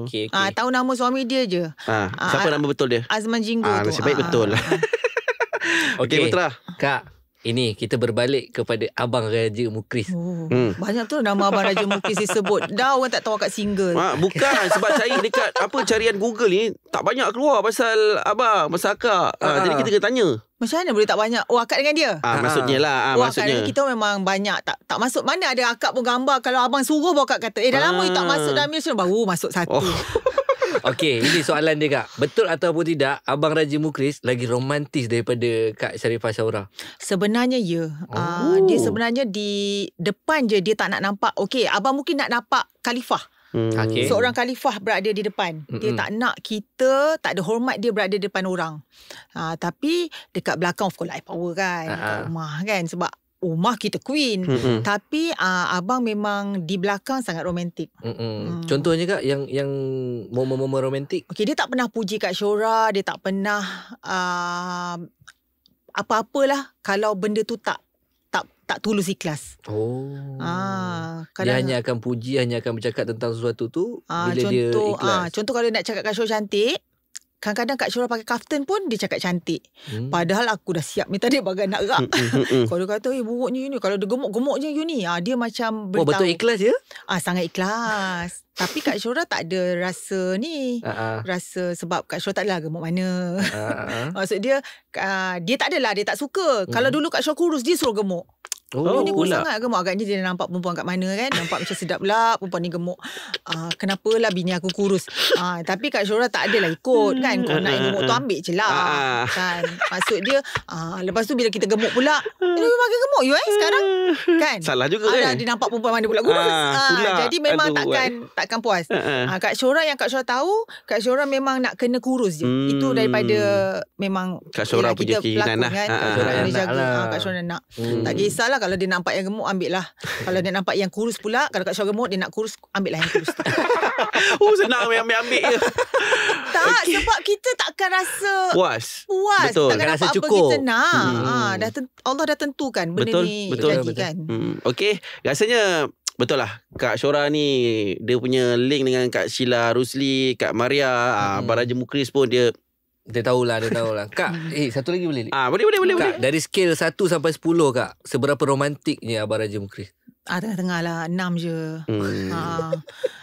Okey okey. Ah, tahu nama suami dia je. Ah, siapa ah, nama betul dia? Azman Jinggu. ah, tu. Ah, baik betul. Ah. ah. okey okay, Putra. Kak. Ini kita berbalik kepada Abang Raja Mukris. Oh, hmm. Banyak tu nama Abang Raja Mukris disebut. Dah orang tak tahu kat single. Mak, ah, bukan sebab saya dekat apa carian Google ni tak banyak keluar pasal abang, pasal akak. Ha, uh. jadi ah. kita kena tanya. Macam mana boleh tak banyak Oh akak dengan dia ah, Maksudnya lah ah, oh, maksudnya. Akak kita memang banyak Tak tak masuk Mana ada akak pun gambar Kalau abang suruh Bawa akak kata Eh dah lama ah. tak masuk dalam ni Baru masuk satu oh. Okey, ini soalan dia Kak. Betul ataupun tidak, Abang Raji Mukris lagi romantis daripada Kak Sharifah Syaura? Sebenarnya ya. Ah, oh. Uh, dia sebenarnya di depan je dia tak nak nampak. Okey, Abang mungkin nak nampak Khalifah. Hmm. Okay. Seorang khalifah berada di depan. Dia Mm-mm. tak nak kita, tak ada hormat dia berada di depan orang. Ha, tapi dekat belakang of course lah, power kan. Uh-huh. Dekat rumah kan. Sebab rumah kita queen mm-hmm. tapi uh, abang memang di belakang sangat romantik mm-hmm. mm. contohnya kak yang yang momen-momen romantik okey dia tak pernah puji kat Syora dia tak pernah uh, apa-apalah kalau benda tu tak tak tak tulus ikhlas. Oh. Ah, kadang, dia hanya akan puji, hanya akan bercakap tentang sesuatu tu ah, bila contoh, dia ikhlas. Ah, contoh kalau nak cakap kasur cantik, Kadang-kadang Kak Syura pakai kaftan pun Dia cakap cantik hmm. Padahal aku dah siap ni tadi Bagai nak rak hmm, hmm, hmm, Kalau dia kata Eh buruknya you ni Kalau dia gemuk-gemuknya you ni ah, Dia macam oh, beritahu. Oh betul ikhlas ya ah, Sangat ikhlas Tapi Kak Syura tak ada rasa ni uh-huh. Rasa sebab Kak Syura tak adalah gemuk mana uh-huh. Maksud dia uh, Dia tak adalah Dia tak suka uh-huh. Kalau dulu Kak Syura kurus Dia suruh gemuk Oh, dia ni kurus pula. sangat gemuk agaknya dia nampak perempuan kat mana kan nampak macam sedap pula perempuan ni gemuk uh, lah bini aku kurus uh, tapi Kak Syura tak adalah ikut hmm. kan kau uh, nak yang gemuk uh, tu hmm. ambil je lah uh, kan maksud dia uh, lepas tu bila kita gemuk pula dia uh, makin gemuk you eh sekarang kan salah juga Alah, kan dia nampak perempuan mana pula kurus uh, uh, pula. jadi memang Aduh, takkan what? Eh. takkan puas uh, uh. Uh, Kak Syura yang Kak Syura tahu Kak Syura memang nak kena kurus je hmm. itu daripada memang Kak Syura punya keinginan lah kan? ha, Kak Syura ha, ha. nak lah. Kak Syura nak tak kisahlah lah kalau dia nampak yang gemuk ambil lah kalau dia nampak yang kurus pula kalau kat Syah gemuk dia nak kurus ambil lah yang kurus oh senang ambil ambil, tak okay. sebab kita takkan rasa puas puas betul. takkan rasa cukup apa kita nak hmm. ha, dah Allah dah tentukan benda betul, ni betul, lagi betul. kan hmm. Okay rasanya Betul lah Kak Syora ni Dia punya link dengan Kak Sheila Rusli Kak Maria ah, hmm. Baraja Mukris pun dia dia tahulah, dia lah. Kak, hmm. eh satu lagi boleh? Ah, boleh boleh boleh. Kak, boleh. dari skill 1 sampai 10 kak, seberapa romantiknya abah Raja Mukri? Ah, tengah-tengah lah, 6 je. Hmm. Ha.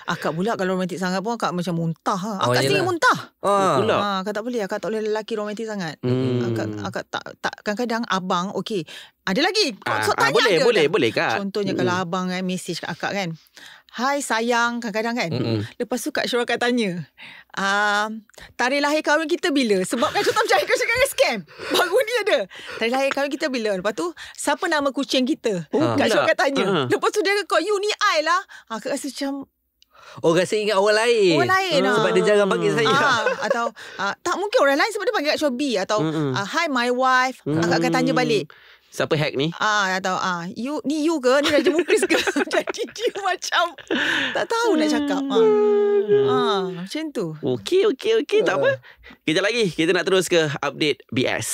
Akak ah, pula kalau romantik sangat pun akak macam muntah lah. Oh, akak oh, sendiri muntah. Ah. Ha, akak tak boleh, akak tak boleh lelaki romantik sangat. Hmm. Akak, akak tak, tak kadang-kadang abang, okey. Ada lagi? Ah, so, ah, boleh, dia boleh, boleh, boleh kak. Contohnya hmm. kalau abang kan, eh, message kat akak kan. Hai sayang kadang-kadang kan. Mm-mm. Lepas tu Kak Syurah akan tanya. Um, tarikh lahir kahwin kita bila? Sebab kan contoh macam Kak Syurah scam. Baru ni ada. Tarikh lahir kahwin kita bila? Lepas tu siapa nama kucing kita? Oh, Kak Syurah akan tanya. Uh-huh. Lepas tu dia kata you ni I lah. Ha, Kak rasa macam Oh rasa ingat orang lain Orang lain hmm. Sebab dia jarang panggil saya ah, Atau ah, Tak mungkin orang lain Sebab dia panggil Kak B Atau ah, Hi my wife hmm. Akak akan tanya balik Siapa hack ni? Ah, tak tahu. Ah, you ni you ke? Ni Raja Mukris ke? Jadi dia macam tak tahu nak cakap. Ah. Hmm. ah macam tu. Okey, okey, okey. Uh. Tak apa. Kita lagi. Kita nak terus ke update BS.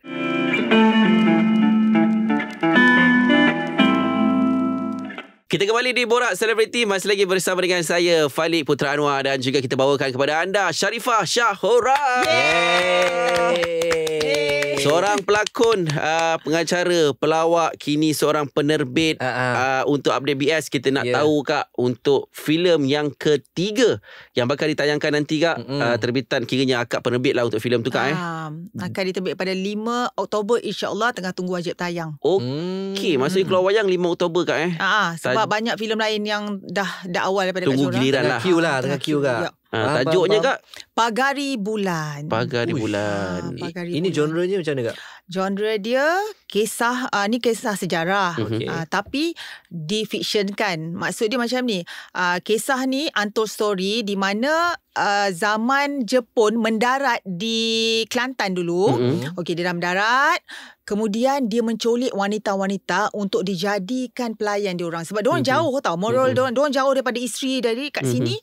Kita kembali di Borak Celebrity masih lagi bersama dengan saya Falik Putra Anwar dan juga kita bawakan kepada anda Sharifah Shahora. Yeay. Yeay. Seorang pelakon, uh, pengacara, pelawak, kini seorang penerbit uh-huh. uh, untuk update BS kita nak yeah. tahu kak untuk filem yang ketiga yang bakal ditayangkan nanti kak mm-hmm. uh, terbitan kiranya akak penerbit lah untuk filem tu kak eh. akan diterbit pada 5 Oktober insya-Allah tengah tunggu wajib tayang. Okey, mm-hmm. maksudnya keluar wayang 5 Oktober kak eh. Uh-huh, sebab Ta- banyak filem lain yang dah dah awal daripada tunggu Tunggu giliran lah. Tengah queue lah, tengah queue kak. Ha, tajuknya kak? Pagari Bulan. Pagari Uish. Bulan. Ha, Pagari ini Bulan. genre-nya macam mana kak? Genre dia kisah, uh, ni kisah sejarah. Mhm. Ah, okay. Uh, tapi di-fiction kan. Maksud dia macam ni. Uh, kisah ni antur story di mana uh, zaman Jepun mendarat di Kelantan dulu. Mm-hmm. Okey, dia dah mendarat. Kemudian dia menculik wanita-wanita untuk dijadikan pelayan diorang. Sebab diorang mm-hmm. jauh tau. Moral mm-hmm. diorang, diorang jauh daripada isteri dari kat mm-hmm. sini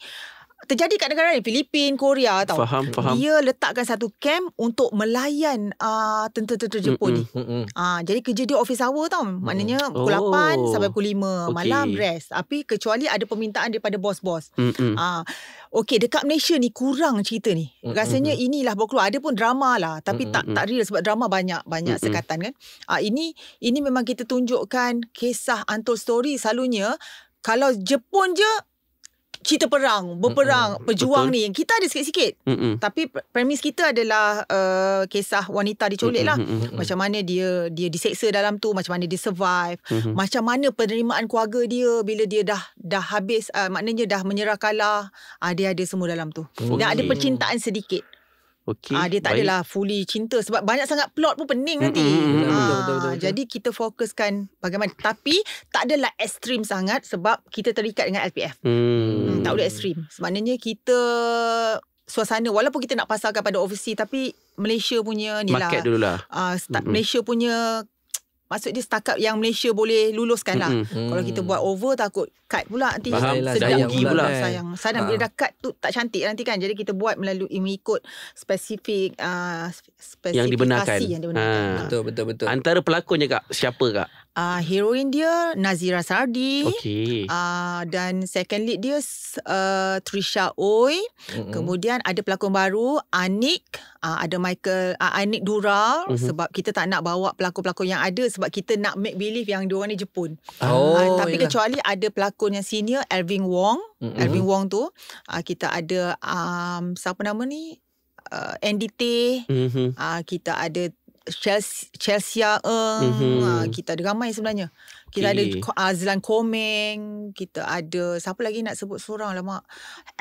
terjadi kat negara ni Filipin, Korea tau. Faham, faham. Dia letakkan satu camp untuk melayan uh, tentera-tentera Jepun mm, mm, mm, mm. ni. Uh, jadi kerja dia office hour tau. Maknanya mm. pukul oh. 8 sampai pukul 5 okay. malam rest. Tapi kecuali ada permintaan daripada bos-bos. Ah mm, mm. uh, Okey, dekat Malaysia ni kurang cerita ni. Rasanya inilah berkeluar. Ada pun drama lah. Tapi tak tak real sebab drama banyak. Banyak sekatan kan. Uh, ini ini memang kita tunjukkan kisah untold story. Selalunya kalau Jepun je cerita perang, berperang, mm-hmm. pejuang Betul. ni. Kita ada sikit-sikit. Mm-hmm. Tapi premis kita adalah uh, kisah wanita diculik lah. Mm-hmm. Macam mana dia dia diseksa dalam tu, macam mana dia survive, mm-hmm. macam mana penerimaan keluarga dia bila dia dah dah habis uh, maknanya dah menyerah kalah, uh, dia ada semua dalam tu. Okay. Oh. Dan ada percintaan sedikit. Okay. Ah, dia tak Baik. adalah fully cinta sebab banyak sangat plot pun pening nanti. Mm-hmm. Ah, betul, betul, betul, betul. Jadi kita fokuskan bagaimana tapi tak adalah ekstrim sangat sebab kita terikat dengan LPF. Mm. Hmm, tak boleh ekstrim. Sebenarnya kita suasana walaupun kita nak pasarkan pada overseas tapi Malaysia punya ni lah. Market dululah. Ah, start mm-hmm. Malaysia punya Maksud dia setakat yang Malaysia boleh luluskan lah. Mm-hmm. Kalau hmm. kita buat over takut cut pula nanti. Faham lah. Sedang pula. pula. Kan? Sayang. Sayang ha. bila dah cut tu tak cantik nanti kan. Jadi kita buat melalui mengikut spesifik. Uh, spesifikasi yang dibenarkan. Yang ah. dibenarkan. Ha. Betul, betul, betul. Antara pelakon je kak. Siapa kak? Uh, heroin dia Nazira Sardi. Okay. Uh, ah, dan second lead dia uh, Trisha Oi. Mm-hmm. Kemudian ada pelakon baru Anik. Uh, ada Michael uh, Anik Dural. Mm-hmm. Sebab kita tak nak bawa pelakon-pelakon yang ada. Sebab kita nak make believe yang diorang ni Jepun. Oh, uh, tapi yalah. kecuali ada pelakon yang senior Alvin Wong. Mm-hmm. Alvin Wong tu. Uh, kita ada um, siapa nama ni? Uh, NDT. Mm-hmm. Uh, kita ada Chelsea, Chelsea uh, mm-hmm. kita ada ramai sebenarnya. Kita ada Azlan ah, Komeng. Kita ada... Siapa lagi nak sebut seorang lah, Mak?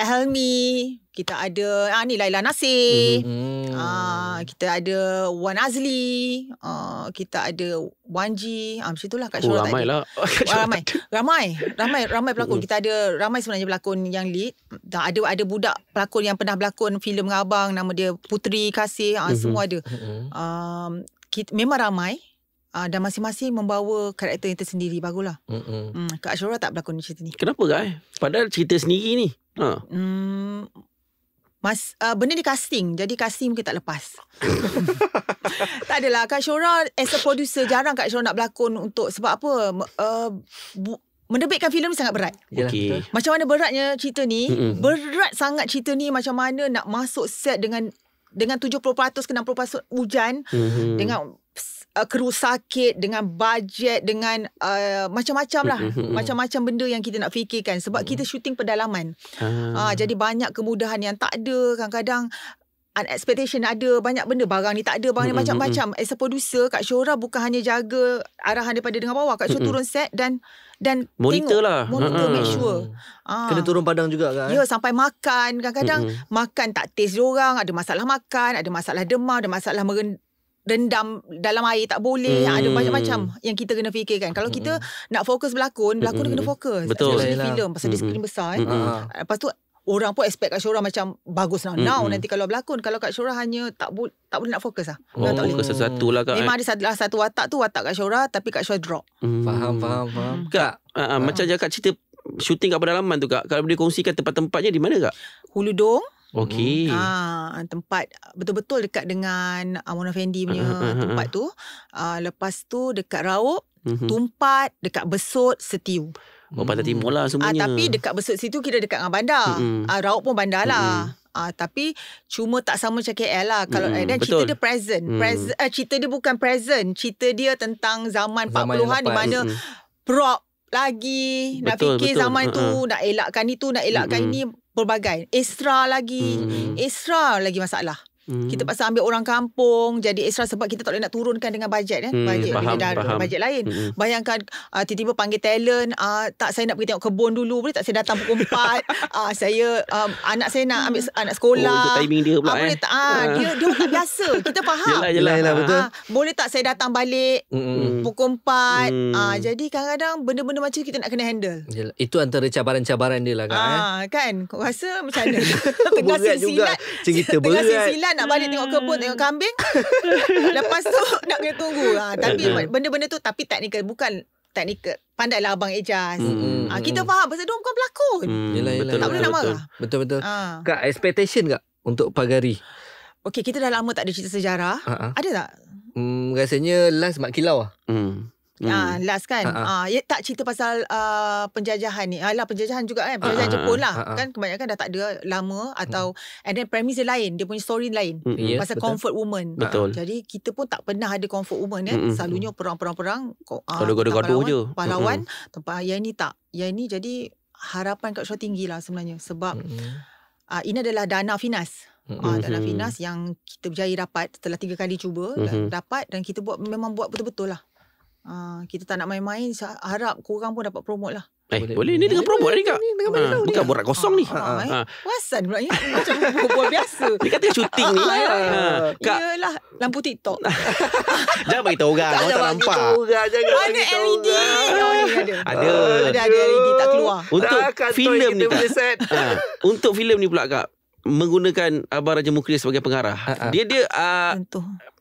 Helmi. Kita ada... Ah, ni Laila Nasir. Mm-hmm. Ah, kita ada Wan Azli. Ah, kita ada Wan Ji. Ah, macam itulah Kak oh, ramai tadi. Lah. Oh, ramai. ramai. Ramai. Ramai pelakon. kita ada ramai sebenarnya pelakon yang lead. Dan ada ada budak pelakon yang pernah berlakon filem dengan abang. Nama dia Putri Kasih. Ah, mm-hmm. Semua ada. Mm-hmm. Um, kita, memang ramai uh, dan masing-masing membawa karakter yang tersendiri bagulah. Mm-hmm. Hmm. Kak Ashura tak berlakon cerita ni. Kenapa Kak? Eh? Padahal cerita sendiri ni. Ha. Hmm. Mas, uh, benda ni casting Jadi casting mungkin tak lepas Tak adalah Kak Syora As a producer Jarang Kak Syora nak berlakon Untuk sebab apa uh, bu- Mendebitkan filem sangat berat okay. Macam mana beratnya cerita ni mm-hmm. Berat sangat cerita ni Macam mana nak masuk set dengan Dengan 70% ke 60% hujan mm-hmm. Dengan Uh, kru sakit dengan bajet dengan uh, macam-macam lah mm-hmm, mm-hmm. macam-macam benda yang kita nak fikirkan sebab mm-hmm. kita syuting pedalaman ah. uh, jadi banyak kemudahan yang tak ada kadang-kadang expectation ada banyak benda barang ni tak ada barang ni mm-hmm. macam-macam as a producer Kak Syora bukan hanya jaga arahan daripada dengan bawah Kak Syora mm-hmm. turun set dan dan monitor tengok, lah monitor mm-hmm. make sure mm kena turun padang juga kan ya sampai makan kadang-kadang mm-hmm. makan tak taste orang ada masalah makan ada masalah demam ada masalah Dendam dalam air tak boleh hmm. ada macam-macam yang kita kena fikirkan kalau kita hmm. nak fokus berlakon hmm, berlakon hmm. kena hmm. fokus betul di film pasal hmm. dia skrin hmm. besar eh. hmm. Ah, lepas tu orang pun expect kat Syura macam bagus lah, now, now nanti kalau berlakon kalau kat Syura hanya tak bu- tak boleh nak fokus lah oh, tak fokus sesuatu lah kak memang eh. ada lah, satu watak tu watak kat Syura tapi kat Syura drop mm. faham faham faham kak faham. Ah, macam ah. je kak cerita shooting kat pedalaman tu kak kalau boleh kongsikan tempat-tempatnya di mana kak Hulu Dong Okey. Ah tempat betul-betul dekat dengan Amona ah, Fendi punya uh, uh, uh, tempat tu. Ah lepas tu dekat Raup, uh-huh. Mhm. Tumpat, dekat Besut, Setiu. Oh, pantai timur lah semuanya. Ah, tapi dekat besut situ kira dekat dengan bandar. Mm-hmm. Ah, Raup pun bandar lah. Mm-hmm. Ah, tapi cuma tak sama macam KL lah. Kalau mm-hmm. dan cerita dia present. Mm-hmm. Pres, eh, cerita dia bukan present. Cerita dia tentang zaman, zaman 40-an di mana mm-hmm. prop lagi. Betul, nak fikir betul. zaman uh-huh. tu, ha, ha. nak elakkan tu nak elakkan mm-hmm. ini pelbagai extra lagi hmm. extra lagi masalah Hmm. kita paksa ambil orang kampung jadi extra sebab kita tak boleh nak turunkan dengan bajet ya bajet hmm, faham, dah faham. bajet lain hmm. bayangkan uh, tiba-tiba panggil talent uh, tak saya nak pergi tengok kebun dulu boleh tak saya datang pukul 4 uh, ah, saya um, anak saya nak ambil anak sekolah oh, itu timing dia pula uh, eh tak uh, dia dia bukan biasa kita faham yalah, yalah, yalah, uh, boleh tak saya datang balik hmm. pukul 4 hmm. uh, jadi kadang-kadang benda-benda macam kita nak kena handle yalah, itu antara cabaran-cabaran dia lah kan uh, kan kau rasa macam mana tengah silat tengah berat nak balik tengok kebun tengok hmm. kambing lepas tu nak kena tunggu ha, tapi benda-benda tu tapi teknikal bukan teknikal pandai lah abang Ejaz hmm, hmm, ha, kita hmm. faham pasal dia bukan pelakon hmm, yelah, yelah, tak boleh nak marah betul-betul ha. kak expectation kak untuk pagari Okay, kita dah lama tak ada cerita sejarah. Uh-huh. Ada tak? Hmm, rasanya last Mat Kilau lah. Hmm. Hmm. Ah, last kan. Ha, ha. Ah, ya, tak cerita pasal uh, penjajahan ni. Alah penjajahan juga kan. Penjajahan Ha-ha. Ah, Jepun lah. Ha-ha. Kan kebanyakan dah tak ada lama atau hmm. and then premise dia lain, dia punya story lain. Hmm. hmm. Pasal yes, comfort woman. Betul. Jadi kita pun tak pernah ada comfort woman eh. Hmm. Selalunya perang-perang-perang ah, Gaduh-gaduh je. Pahlawan hmm. hmm. tempat yang ni tak. Yang ni jadi harapan kat Shaw tinggi lah sebenarnya sebab hmm. ah, ini adalah Dana Finas. Mm-hmm. Dana Finas yang kita berjaya dapat setelah tiga kali cuba mm-hmm. dapat dan kita buat memang buat betul-betul lah Ah, kita tak nak main-main harap korang pun dapat promote lah Eh boleh, boleh. ni dengan promo ni kak ah, Bukan borak kosong ni Puasan ah, pula ni Macam buat biasa Ni kata syuting ni Yelah Lampu TikTok Jangan bagi tahu orang Orang tak nampak oh, ya, ya, Ada LED oh, Ada Ada LED tak keluar Untuk filem ni kak Untuk filem ni pula kak Menggunakan Abah Raja Mukri sebagai pengarah Dia dia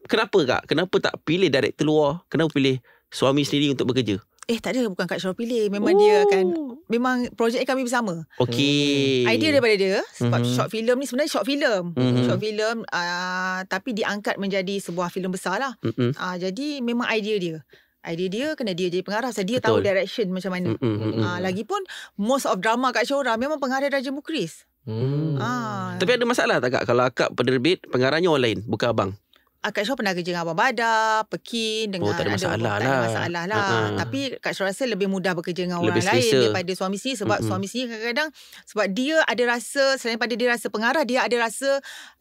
Kenapa kak Kenapa tak pilih director luar Kenapa pilih suami sendiri untuk bekerja? Eh tak ada bukan Kak Syarul pilih memang Ooh. dia oh. akan memang projek kami bersama. Okey. Hmm. Idea daripada dia sebab mm-hmm. short film ni sebenarnya short film. Mm-hmm. Short film uh, tapi diangkat menjadi sebuah filem besarlah. Mm-hmm. Uh, jadi memang idea dia. Idea dia kena dia jadi pengarah sebab dia Betul. tahu direction macam mana. Mm-hmm. Uh, lagipun most of drama Kak Syora memang pengarah Raja Mukris. Hmm. Ah. Tapi ada masalah tak kak Kalau akak penerbit Pengarahnya orang lain Bukan abang Ah, Kak Syah pernah kerja dengan Abang Badar, Pekin oh, dengan oh, tak ada masalah ada, lah. Tak ada masalah lah. Uh-huh. Tapi Kak Syah rasa lebih mudah bekerja dengan lebih orang selesa. daripada suami sendiri sebab uh-huh. suami sendiri kadang-kadang sebab dia ada rasa selain daripada dia rasa pengarah, dia ada rasa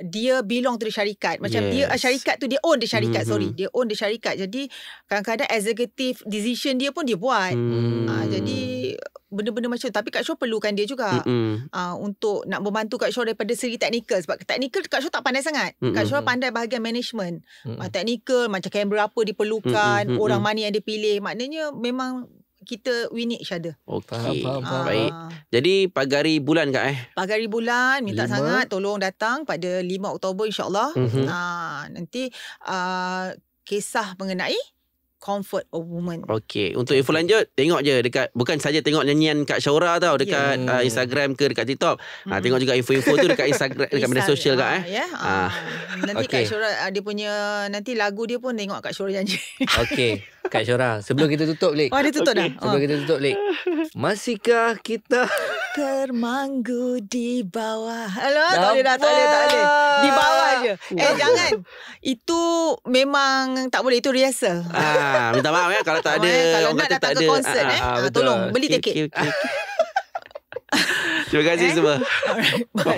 dia belong to the syarikat. Macam yes. dia syarikat tu dia own the syarikat, uh-huh. sorry. Mm-hmm. Dia own the syarikat. Jadi kadang-kadang executive decision dia pun dia buat. Uh-huh. Uh, jadi benda-benda macam tu tapi Kak Syor perlukan dia juga uh, untuk nak membantu Kak Syor daripada segi teknikal sebab teknikal Kak Syor tak pandai sangat Mm-mm. Kak Syor pandai bahagian management uh, ah, teknikal macam kamera apa diperlukan Mm-mm. orang mana yang dia pilih maknanya memang kita win need each other. Okay. Faham, faham, faham. Ah. Baik. Jadi pagari bulan kak eh? Pagari bulan minta 5. sangat tolong datang pada 5 Oktober insyaAllah. Mm-hmm. Uh, nanti uh, kisah mengenai comfort a woman. Okay. Untuk info lanjut, tengok je dekat, bukan saja tengok nyanyian Kak Syaura tau, ya. dekat yeah. uh, hmm. Instagram ke dekat TikTok. mm Uh, tengok juga info-info tu dekat Instagram, dekat media sosial uh, Kak eh. Yeah. Ya. Uh. Nanti okay. Kak Syaura, uh, ah, dia punya, nanti lagu dia pun tengok Kak Syaura nyanyi. Okay. Kak Syora Sebelum kita tutup Lik Oh dia tutup okay. dah Sebelum oh. kita tutup Lik Masihkah kita Termanggu di bawah Hello, Tak boleh dah Tak boleh tak boleh Di bawah je Wah. Eh jangan Itu memang Tak boleh Itu rehearsal ah, Minta maaf ya Kalau tak oh, ada eh, Kalau nak datang tak ke konsert ah, eh. ah, ah, Tolong beli okay, tiket okay, okay. Terima kasih eh? semua right, Bye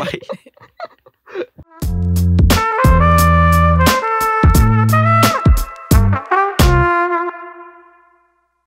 bye